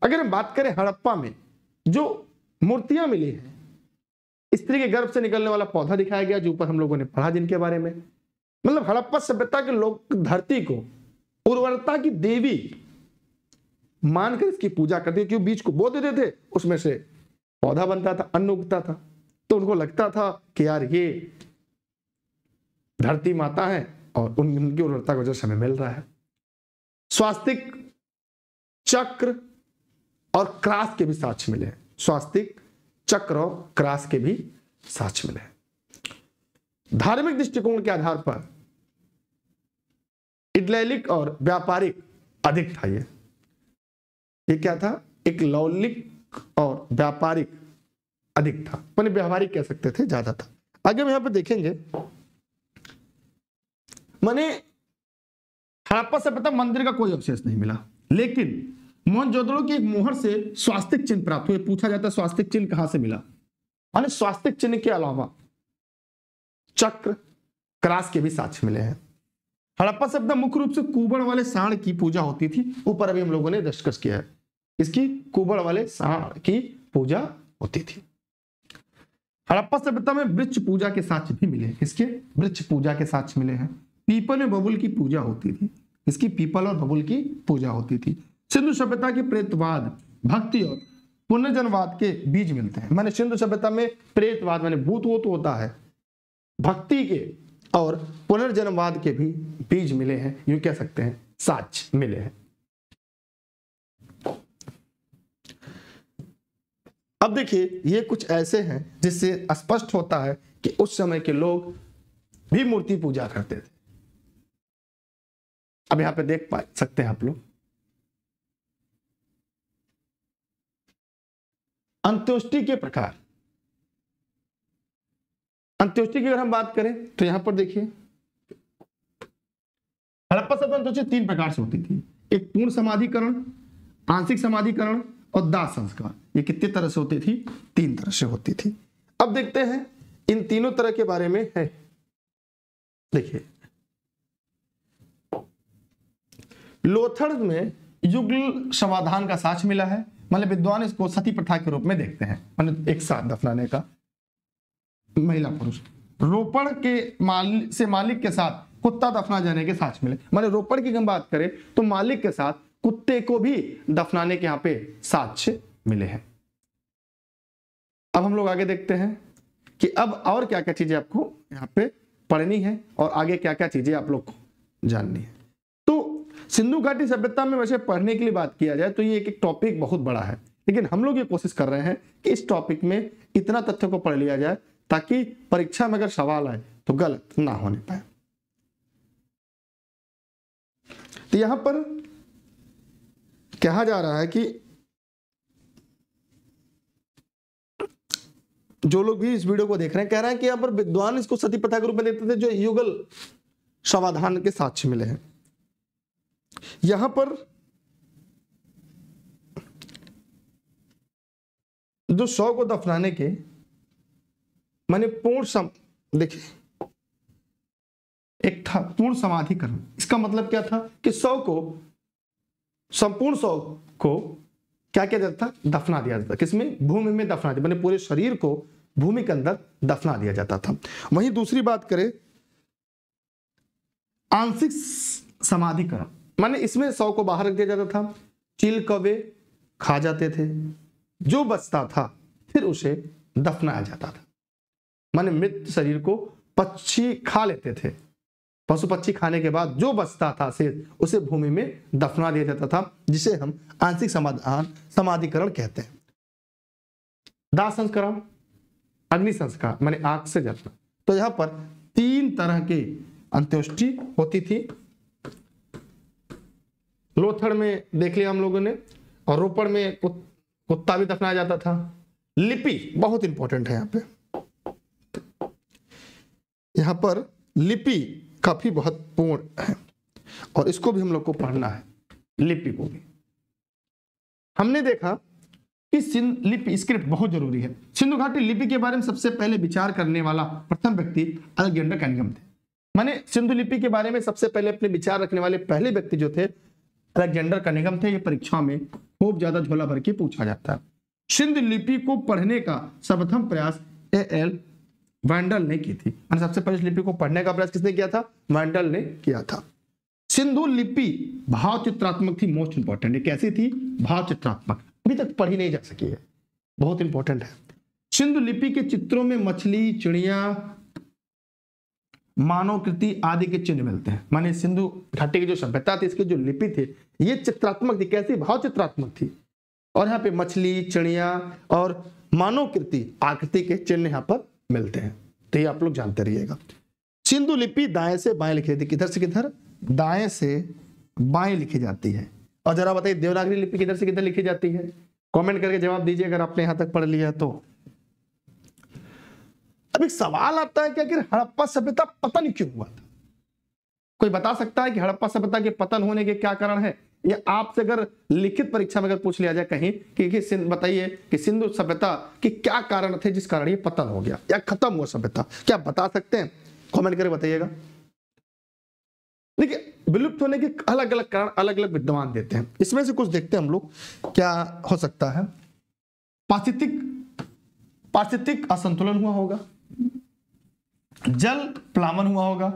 अगर हम बात करें हड़प्पा में जो मूर्तियां मिली हैं स्त्री के गर्भ से निकलने वाला पौधा दिखाया गया जो ऊपर हम लोगों ने पढ़ा जिनके बारे में मतलब हड़प्पा सभ्यता के लोग धरती को उर्वरता की देवी मानकर इसकी पूजा करते क्यों बीज को बो देते थे उसमें से पौधा बनता था अन्न उगता था तो उनको लगता था कि यार ये धरती माता है और उनकी उर्वरता को जो समय मिल रहा है स्वास्तिक चक्र और क्रास के भी साक्ष मिले स्वास्तिक चक्र और क्रास के भी साक्ष मिले धार्मिक दृष्टिकोण के आधार पर इडलैलिक और व्यापारिक अधिक था ये ये क्या था एक लौलिक और व्यापारिक अधिक था मानी व्यापारिक कह सकते थे ज्यादा था आगे हम यहां पर देखेंगे मैंने हड़प्पा सभ्यता मंदिर का कोई अवशेष नहीं मिला लेकिन मोहनजोदड़ो की एक मोहर से स्वास्थ्य चिन्ह प्राप्त हुए पूछा जाता है स्वास्थ्य चिन्ह कहां से मिला माने स्वास्थ्य चिन्ह के अलावा चक्र क्रास के भी साक्ष मिले हैं हड़प्पा सभ्यता मुख्य रूप से कुबड़ वाले सांड की पूजा होती थी ऊपर अभी हम लोगों ने डिस्कस किया है इसकी कुबड़ वाले सांड की पूजा होती थी हड़प्पा सभ्यता में वृक्ष पूजा के साक्ष भी मिले इसके वृक्ष पूजा के साक्ष मिले हैं पीपल में बबुल की पूजा होती थी इसकी पीपल और बबुल की पूजा होती थी सिंधु सभ्यता के प्रेतवाद भक्ति और पुनर्जनवाद के बीज मिलते हैं मैंने सिंधु सभ्यता में प्रेतवाद मैंने भूत तो होता है भक्ति के और पुनर्जनवाद के भी बीज मिले हैं यू कह सकते हैं साक्ष मिले हैं अब देखिए ये कुछ ऐसे हैं जिससे स्पष्ट होता है कि उस समय के लोग भी मूर्ति पूजा करते थे अब यहां पे देख पा सकते हैं आप लोग अंत्योष्टि के प्रकार अंत्योष्टि की अगर हम बात करें तो यहां पर देखिए हड़प्पा अंत्योष्टि तीन प्रकार से होती थी एक पूर्ण समाधिकरण आंशिक समाधिकरण और दास संस्कार ये कितनी तरह से होती थी तीन तरह से होती थी अब देखते हैं इन तीनों तरह के बारे में है देखिए लोथड़ में युगल समाधान का साक्ष मिला है मतलब विद्वान इसको सती प्रथा के रूप में देखते हैं मतलब एक साथ दफनाने का महिला पुरुष रोपण के माल से मालिक के साथ कुत्ता दफना जाने के साक्ष मिले मतलब रोपण की हम बात करें तो मालिक के साथ कुत्ते को भी दफनाने के यहां पे साक्ष्य मिले हैं अब हम लोग आगे देखते हैं कि अब और क्या क्या चीजें आपको यहाँ पे पढ़नी है और आगे क्या क्या चीजें आप लोग को जाननी है तो सिंधु घाटी सभ्यता में वैसे पढ़ने के लिए बात किया जाए तो ये एक एक टॉपिक बहुत बड़ा है लेकिन हम लोग ये कोशिश कर रहे हैं कि इस टॉपिक में इतना तथ्य को पढ़ लिया जाए ताकि परीक्षा में अगर सवाल आए तो गलत ना होने पाए तो यहां पर कहा जा रहा है कि जो लोग भी इस वीडियो को देख रहे हैं कह रहे हैं कि यहां पर विद्वान इसको सती प्रथा के रूप में देखते थे जो युगल समाधान के साक्ष्य मिले हैं यहां पर जो शव को दफनाने के मैंने पूर्ण सम देखिए एक था पूर्ण समाधिकरण इसका मतलब क्या था कि शव को संपूर्ण शव को क्या किया जाता था दफना दिया जाता था किसमें भूमि में दफना दिया मैंने मतलब पूरे शरीर को भूमि के अंदर दफना दिया जाता था वहीं दूसरी बात करें आंशिक समाधिकरण माने इसमें शव को बाहर रख दिया जाता था चील कवे खा जाते थे जो बचता था फिर उसे दफनाया जाता था माने मृत शरीर को पक्षी खा लेते थे पशु पक्षी खाने के बाद जो बचता था शेष उसे भूमि में दफना दिया जाता था जिसे हम आंशिक समाधान समाधिकरण कहते हैं दाह संस्करण अग्नि संस्कार माने आग से जलना तो यहां पर तीन तरह की अंत्योष्टि होती थी लोथड़ में देख लिया हम लोगों ने और रोपड़ में कुत्ता भी दफनाया जाता था लिपि बहुत इंपॉर्टेंट है यहाँ पे यहाँ पर लिपि काफ़ी बहुत पूर्ण है और इसको भी हम लोग को पढ़ना है लिपि को भी हमने देखा कि लिपि स्क्रिप्ट बहुत जरूरी है सिंधु घाटी लिपि के बारे में सबसे पहले विचार करने वाला प्रथम व्यक्ति अलगेंडर कैनगम थे माने सिंधु लिपि के बारे में सबसे पहले अपने विचार रखने वाले पहले व्यक्ति जो थे अलेक्जेंडर कैनिगम थे ये परीक्षा में खूब ज्यादा झोला भर के पूछा जाता है सिंधु लिपि को पढ़ने का सर्वप्रथम प्रयास ए एल वैंडल ने की थी सबसे पहले लिपि को पढ़ने का प्रयास किसने किया था वैंडल ने किया था सिंधु लिपि भाव चित्रात्मक थी मोस्ट इंपॉर्टेंट ये कैसी थी भाव चित्रात्मक अभी तक पढ़ी नहीं जा सकी है बहुत इंपॉर्टेंट है सिंधु लिपि के चित्रों में मछली चिड़िया मानवकृति आदि के चिन्ह मिलते हैं माने सिंधु घाटी की जो सभ्यता थी इसके जो लिपि थे ये चित्रात्मक थी कैसी भाव चित्रात्मक थी और यहाँ पे मछली चिड़िया और मानवकृति आकृति के चिन्ह यहाँ पर मिलते हैं तो ये आप लोग जानते रहिएगा सिंधु लिपि दाएं से बाएं लिखी जाती है किधर से किधर दाएं से बाएं लिखी जाती है और जरा बताइए देवनागरी लिपि किधर से किधर लिखी जाती है कमेंट करके जवाब दीजिए अगर आपने यहां तक पढ़ लिया तो अब एक सवाल आता है कि आखिर हड़प्पा सभ्यता पतन क्यों हुआ था कोई बता सकता है कि हड़प्पा सभ्यता के पतन होने के क्या कारण है ये आपसे अगर लिखित परीक्षा में अगर पूछ लिया जाए कहीं कि, बताइए कि सिंधु सभ्यता के क्या कारण थे जिस कारण ये पतन हो गया या खत्म हुआ सभ्यता क्या बता सकते हैं कमेंट करके बताइएगा देखिए विलुप्त होने के अलग अलग कारण अलग अलग विद्वान देते हैं इसमें से कुछ देखते हैं हम लोग क्या हो सकता है पार्थितिक पार्थितिक असंतुलन हुआ होगा जल प्लावन हुआ होगा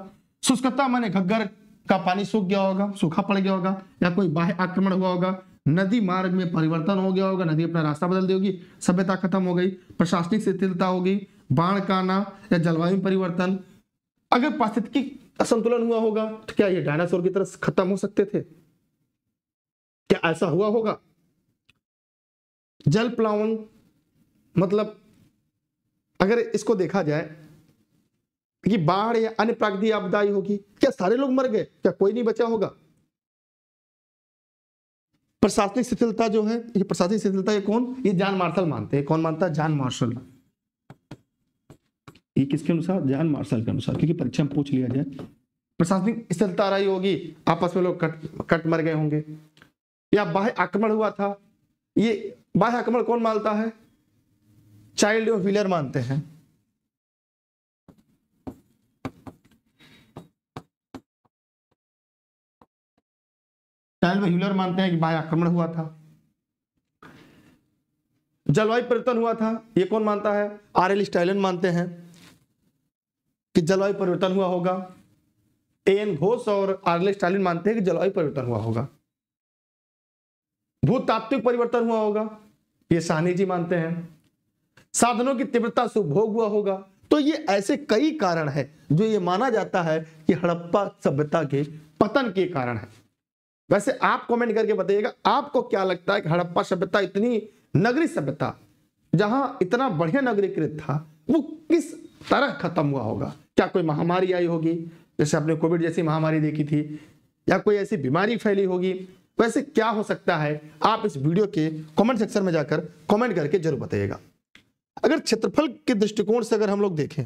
शुष्कता माने घग्गर का पानी सूख गया होगा सूखा पड़ गया होगा या कोई बाह्य आक्रमण हुआ होगा नदी मार्ग में परिवर्तन हो गया होगा नदी अपना रास्ता बदल देगी सभ्यता खत्म हो गई प्रशासनिक शिथिलता होगी बाढ़ का आना या जलवायु परिवर्तन अगर पारिस्थितिकी असंतुलन हुआ होगा तो क्या ये डायनासोर की तरह खत्म हो सकते थे क्या ऐसा हुआ होगा जल प्लावन मतलब अगर इसको देखा जाए कि बाढ़ या अन्य प्राकृतिक आपदा होगी क्या सारे लोग मर गए क्या कोई नहीं बचा होगा प्रशासनिक शिथिलता जो है ये प्रशासनिक शिथिलता ये कौन ये जान मार्शल मानते हैं कौन मानता है जान मार्शल ये किसके अनुसार जान मार्शल के अनुसार क्योंकि परीक्षा में पूछ लिया जाए प्रशासनिक स्थिरता रही होगी आपस में लोग कट कट मर गए होंगे या बाह्य आक्रमण हुआ था ये बाह्य आक्रमण कौन मानता है चाइल्ड ऑफ विलियर मानते हैं टाइल ह्यूलर मानते हैं कि बाह्य आक्रमण हुआ था जलवायु परिवर्तन हुआ था ये कौन मानता है आर एल स्टाइलन मानते हैं कि जलवायु परिवर्तन हुआ होगा ए एन घोष और आर एल स्टाइलिन मानते हैं कि जलवायु परिवर्तन हुआ होगा भूतात्विक परिवर्तन हुआ होगा ये सहनी जी मानते हैं साधनों की तीव्रता से उपभोग हुआ होगा तो ये ऐसे कई कारण है जो ये माना जाता है कि हड़प्पा सभ्यता के पतन के कारण है वैसे आप कमेंट करके बताइएगा आपको क्या लगता है कि हड़प्पा सभ्यता इतनी नगरी सभ्यता जहां इतना बढ़िया नगरीकृत था वो किस तरह खत्म हुआ होगा क्या कोई महामारी आई होगी जैसे आपने कोविड जैसी महामारी देखी थी या कोई ऐसी बीमारी फैली होगी वैसे क्या हो सकता है आप इस वीडियो के कमेंट सेक्शन में जाकर कमेंट करके जरूर बताइएगा अगर क्षेत्रफल के दृष्टिकोण से अगर हम लोग देखें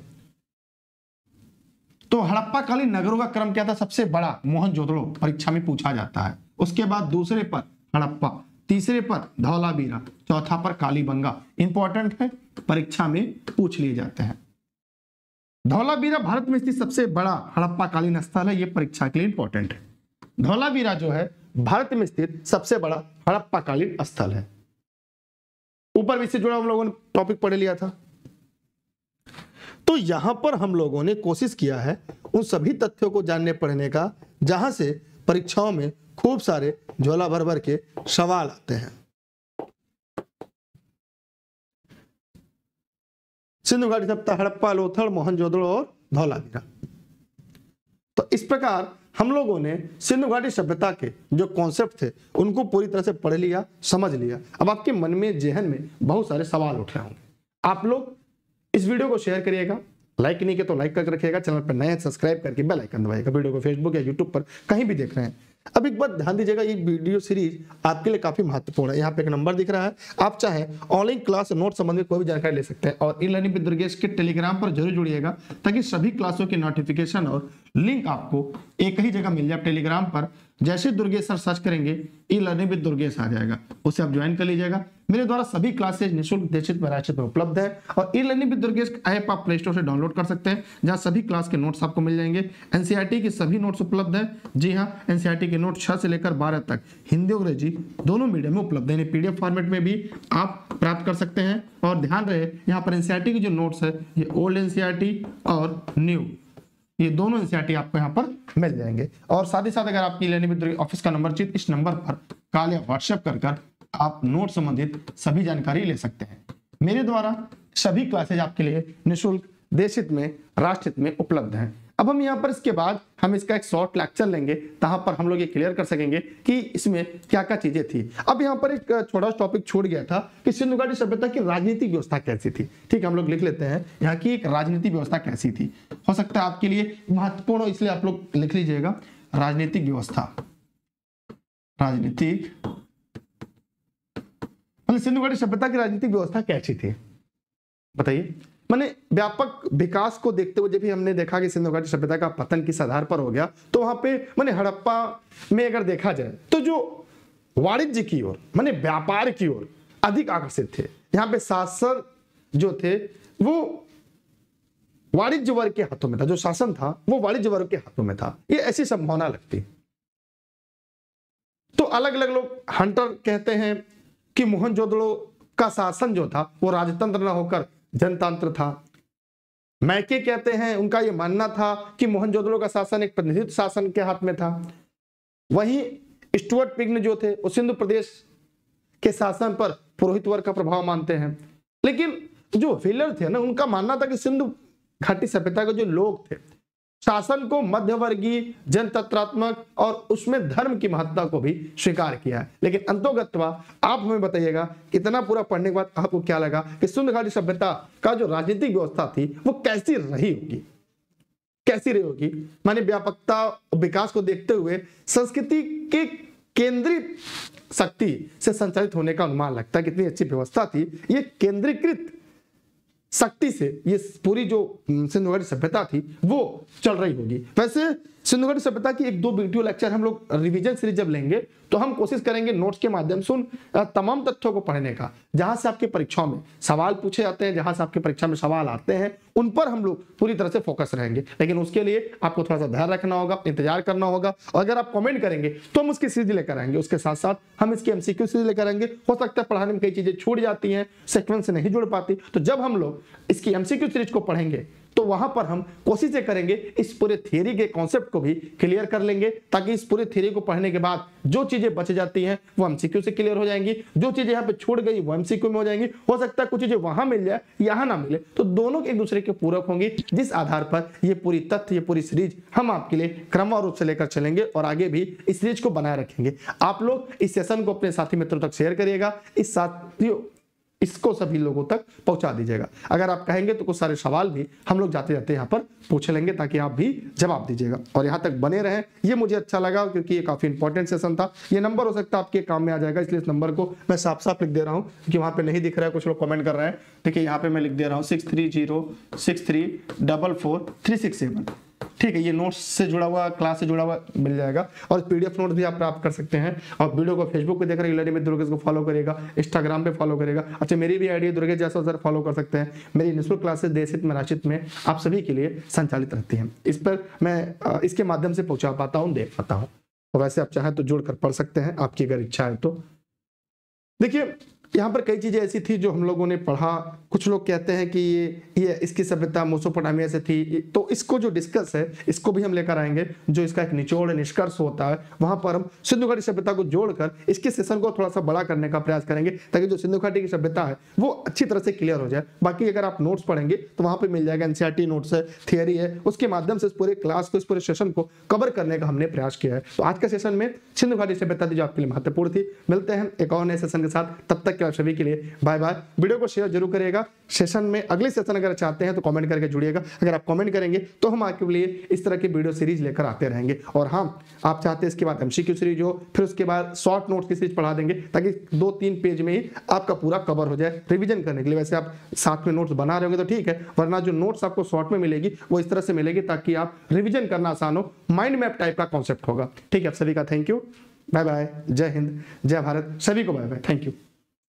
तो हड़प्पा हड़प्पाकालीन नगरों का क्रम क्या था सबसे बड़ा मोहन परीक्षा में पूछा जाता है उसके बाद दूसरे पर हड़प्पा तीसरे पर धौलाबीरा चौथा पर कालीबंगा इंपॉर्टेंट है परीक्षा में पूछ लिए जाते हैं धौलाबीरा भारत में स्थित सबसे बड़ा हड़प्पा कालीन स्थल है यह परीक्षा के लिए इंपॉर्टेंट है धौलावीरा जो है भारत में स्थित सबसे बड़ा हड़प्पा कालीन स्थल है ऊपर भी इससे जुड़ा हम लोगों ने टॉपिक पढ़ लिया था तो यहाँ पर हम लोगों ने कोशिश किया है उन सभी तथ्यों को जानने पढ़ने का जहां से परीक्षाओं में खूब सारे झोला भर भर के सवाल आते हैं सिंधु घाटी सप्ताह हड़प्पा लोथल मोहनजोदड़ो और धौलावीरा तो इस प्रकार हम लोगों ने सिंधु घाटी सभ्यता के जो कॉन्सेप्ट थे उनको पूरी तरह से पढ़ लिया समझ लिया अब आपके मन में जेहन में बहुत सारे सवाल उठे होंगे आप लोग इस वीडियो को शेयर करिएगा लाइक नहीं किया तो लाइक करके रखिएगा चैनल पर नए सब्सक्राइब करके बेल आइकन दबाइएगा वीडियो को फेसबुक या यूट्यूब पर कहीं भी देख रहे हैं अब एक बात ध्यान दीजिएगा ये वीडियो सीरीज आपके लिए काफी महत्वपूर्ण है यहाँ पे एक नंबर दिख रहा है आप चाहे ऑनलाइन क्लास नोट संबंधित कोई भी जानकारी ले सकते हैं और इन लर्निंग विद दुर्गेश के टेलीग्राम पर जरूर जुड़िएगा ताकि सभी क्लासों के नोटिफिकेशन और लिंक आपको एक ही जगह मिल जाए टेलीग्राम पर जैसे दुर्गेश सर सर्च करेंगे ई लर्निंग विद दुर्गेश आ जाएगा उसे आप ज्वाइन कर लीजिएगा मेरे द्वारा सभी क्लासेज निःशुल्क देशित में उपलब्ध है और e learning with Durgesh app आप प्ले स्टोर से डाउनलोड कर सकते हैं जहां सभी क्लास के नोट्स आपको मिल जाएंगे एनसीईआरटी के सभी नोट्स उपलब्ध हैं जी हाँ एनसीईआरटी के नोट छह से लेकर बारह तक हिंदी और अंग्रेजी दोनों मीडियम में उपलब्ध है पीडीएफ फॉर्मेट में भी आप प्राप्त कर सकते हैं और ध्यान रहे यहाँ पर एनसीआरटी के जो नोट्स है ये ओल्ड एनसीआरटी और न्यू ये दोनों एनसीआरटी आपको यहाँ पर मिल जाएंगे और साथ ही साथ अगर आपकी लेने मित्र ऑफिस का नंबर चाहिए इस नंबर पर कॉल या व्हाट्सएप कर आप नोट संबंधित सभी जानकारी ले सकते हैं मेरे द्वारा सभी क्लासेज आपके लिए निःशुल्क देश हित में राष्ट्रित में उपलब्ध हैं अब हम यहाँ पर इसके बाद हम इसका एक शॉर्ट लेक्चर लेंगे तहाँ पर हम लोग ये क्लियर कर सकेंगे कि इसमें क्या क्या चीजें थी अब यहाँ पर एक छोटा सा टॉपिक छोड़ गया था कि घाटी सभ्यता की राजनीतिक व्यवस्था कैसी थी ठीक है हम लोग लिख लेते हैं यहाँ की एक राजनीतिक व्यवस्था कैसी थी हो सकता है आपके लिए महत्वपूर्ण इसलिए आप लोग लिख लीजिएगा राजनीतिक व्यवस्था राजनीतिक मतलब सिंधु घाटी सभ्यता की राजनीतिक व्यवस्था कैसी थी बताइए माने व्यापक विकास को देखते हुए जब भी हमने देखा कि सिंधु घाटी सभ्यता का पतन किस आधार पर हो गया तो वहां पे मैंने हड़प्पा में अगर देखा जाए तो जो वाणिज्य की ओर मैंने व्यापार की ओर अधिक आकर्षित थे यहाँ पे शासन जो थे वो वाणिज्य वर्ग के हाथों में था जो शासन था वो वाणिज्य वर्ग के हाथों में था ये ऐसी संभावना लगती तो अलग अलग लोग हंटर कहते हैं कि मोहन का शासन जो था वो राजतंत्र न होकर जनतंत्र था मैके कहते हैं उनका यह मानना था कि मोहनजोदड़ो का शासन एक प्रतिनिधित्व शासन के हाथ में था वहीं स्टुअर्ट पिग्न जो थे वो सिंधु प्रदेश के शासन पर पुरोहित वर्ग का प्रभाव मानते हैं लेकिन जो विलर थे ना उनका मानना था कि सिंधु घाटी सभ्यता के जो लोग थे शासन को मध्यवर्गीय जनतंत्रात्मक और उसमें धर्म की महत्ता को भी स्वीकार किया है लेकिन अंतोगत्वा आप हमें बताइएगा इतना पूरा पढ़ने के बाद आपको क्या लगा कि सिंधु सभ्यता का जो राजनीतिक व्यवस्था थी वो कैसी रही होगी कैसी रही होगी माने व्यापकता विकास को देखते हुए संस्कृति के केंद्रित शक्ति से संचालित होने का अनुमान लगता है कितनी अच्छी व्यवस्था थी ये केंद्रीकृत शक्ति से ये पूरी जो सिंधु सभ्यता थी वो चल रही होगी वैसे सिंधुगढ़ सभ्यता की एक दो वीडियो लेक्चर हम लोग रिवीजन सीरीज जब लेंगे तो हम कोशिश करेंगे नोट्स के माध्यम से उन तमाम तथ्यों को पढ़ने का जहां से आपके परीक्षाओं में सवाल पूछे जाते हैं जहां से आपके परीक्षा में सवाल आते हैं उन पर हम लोग पूरी तरह से फोकस रहेंगे लेकिन उसके लिए आपको थोड़ा सा ध्यान रखना होगा इंतजार करना होगा और अगर आप कमेंट करेंगे तो हम उसकी सीरीज लेकर आएंगे उसके साथ साथ हम इसकी एमसीक्यू सीरीज लेकर आएंगे हो सकता है पढ़ाने में कई चीजें छूट जाती हैं सेक्वेंस नहीं जुड़ पाती तो जब हम लोग इसकी एमसीक्यू सीरीज को पढ़ेंगे वहां पर हम कोशिशें करेंगे इस पूरे थियरी के कॉन्सेप्ट को भी क्लियर कर लेंगे ताकि इस पूरे थियरी को पढ़ने के बाद जो चीजें बच जाती हैं वो एमसीक्यू से क्लियर हो जाएंगी जो चीजें यहाँ पे छूट गई वो एमसीक्यू में हो जाएंगी हो सकता है कुछ चीजें वहां मिल जाए यहाँ ना मिले तो दोनों एक दूसरे के पूरक होंगी जिस आधार पर ये पूरी तथ्य ये पूरी सीरीज हम आपके लिए क्रमवार रूप से लेकर चलेंगे और आगे भी इस सीरीज को बनाए रखेंगे आप लोग इस सेशन को अपने साथी मित्रों तक शेयर करिएगा इस साथियों इसको सभी लोगों तक पहुंचा दीजिएगा अगर आप कहेंगे तो कुछ सारे सवाल भी हम लोग जाते जाते यहाँ पर पूछ लेंगे ताकि आप भी जवाब दीजिएगा और यहाँ तक बने रहें ये मुझे अच्छा लगा क्योंकि ये काफ़ी इंपॉर्टेंट सेशन था ये नंबर हो सकता है आपके काम में आ जाएगा इसलिए इस नंबर को मैं साफ साफ लिख दे रहा हूँ क्योंकि वहाँ पर नहीं दिख रहा है कुछ लोग कॉमेंट कर रहे हैं देखिए यहाँ पर मैं लिख दे रहा हूँ six three zero six three double four three six seven ठीक है ये नोट्स से जुड़ा हुआ क्लास से जुड़ा हुआ मिल जाएगा और पीडीएफ नोट भी आप प्राप्त कर सकते हैं और वीडियो को फेसबुक पे देख रहे हैं दुर्गे को फॉलो करेगा इंस्टाग्राम पे फॉलो करेगा अच्छा मेरी भी आइडिया दुर्गेश जैसा सर फॉलो कर सकते हैं मेरी निःशुल्क क्लासेस देशित मराशित में आप सभी के लिए संचालित रहती है इस पर मैं इसके माध्यम से पहुंचा पाता हूँ देख पाता हूँ वैसे आप चाहें तो जुड़कर पढ़ सकते हैं आपकी अगर इच्छा है तो देखिए यहाँ पर कई चीज़ें ऐसी थी जो हम लोगों ने पढ़ा कुछ लोग कहते हैं कि ये ये इसकी सभ्यता मोसोपोटामिया से थी तो इसको जो डिस्कस है इसको भी हम लेकर आएंगे जो इसका एक निचोड़ निष्कर्ष होता है वहाँ पर हम सिंधु घाटी सभ्यता को जोड़कर इसके सेशन को थोड़ा सा बड़ा करने का प्रयास करेंगे ताकि जो सिंधु घाटी की सभ्यता है वो अच्छी तरह से क्लियर हो जाए बाकी अगर आप नोट्स पढ़ेंगे तो वहाँ पर मिल जाएगा एनसीआर नोट्स e है थियरी है उसके माध्यम से इस पूरे क्लास को इस पूरे सेशन को कवर करने का हमने प्रयास किया है तो आज के सेशन में सिंधु घाटी सभ्यता जो आपके लिए महत्वपूर्ण थी मिलते हैं एक और नए सेशन के साथ तब तक आप सभी के लिए बाय बाय वीडियो को शेयर जरूर करेगा सेशन में अगले सेशन अगर चाहते हैं तो कमेंट करके जुड़िएगा अगर आप कमेंट करेंगे तो हम आपके लिए इस तरह की वीडियो सीरीज लेकर आते रहेंगे और हम हाँ, आप चाहते हैं इसके बाद एम सीरीज हो फिर उसके बाद शॉर्ट नोट्स की सीरीज पढ़ा देंगे ताकि दो तीन पेज में ही आपका पूरा कवर हो जाए रिविजन करने के लिए वैसे आप साथ में नोट्स बना रहे होंगे तो ठीक है वरना जो नोट्स आपको शॉर्ट में मिलेगी वो इस तरह से मिलेगी ताकि आप रिविजन करना आसान हो माइंड मैप टाइप का कॉन्सेप्ट होगा ठीक है आप सभी का थैंक यू बाय बाय जय हिंद जय भारत सभी को बाय बाय थैंक यू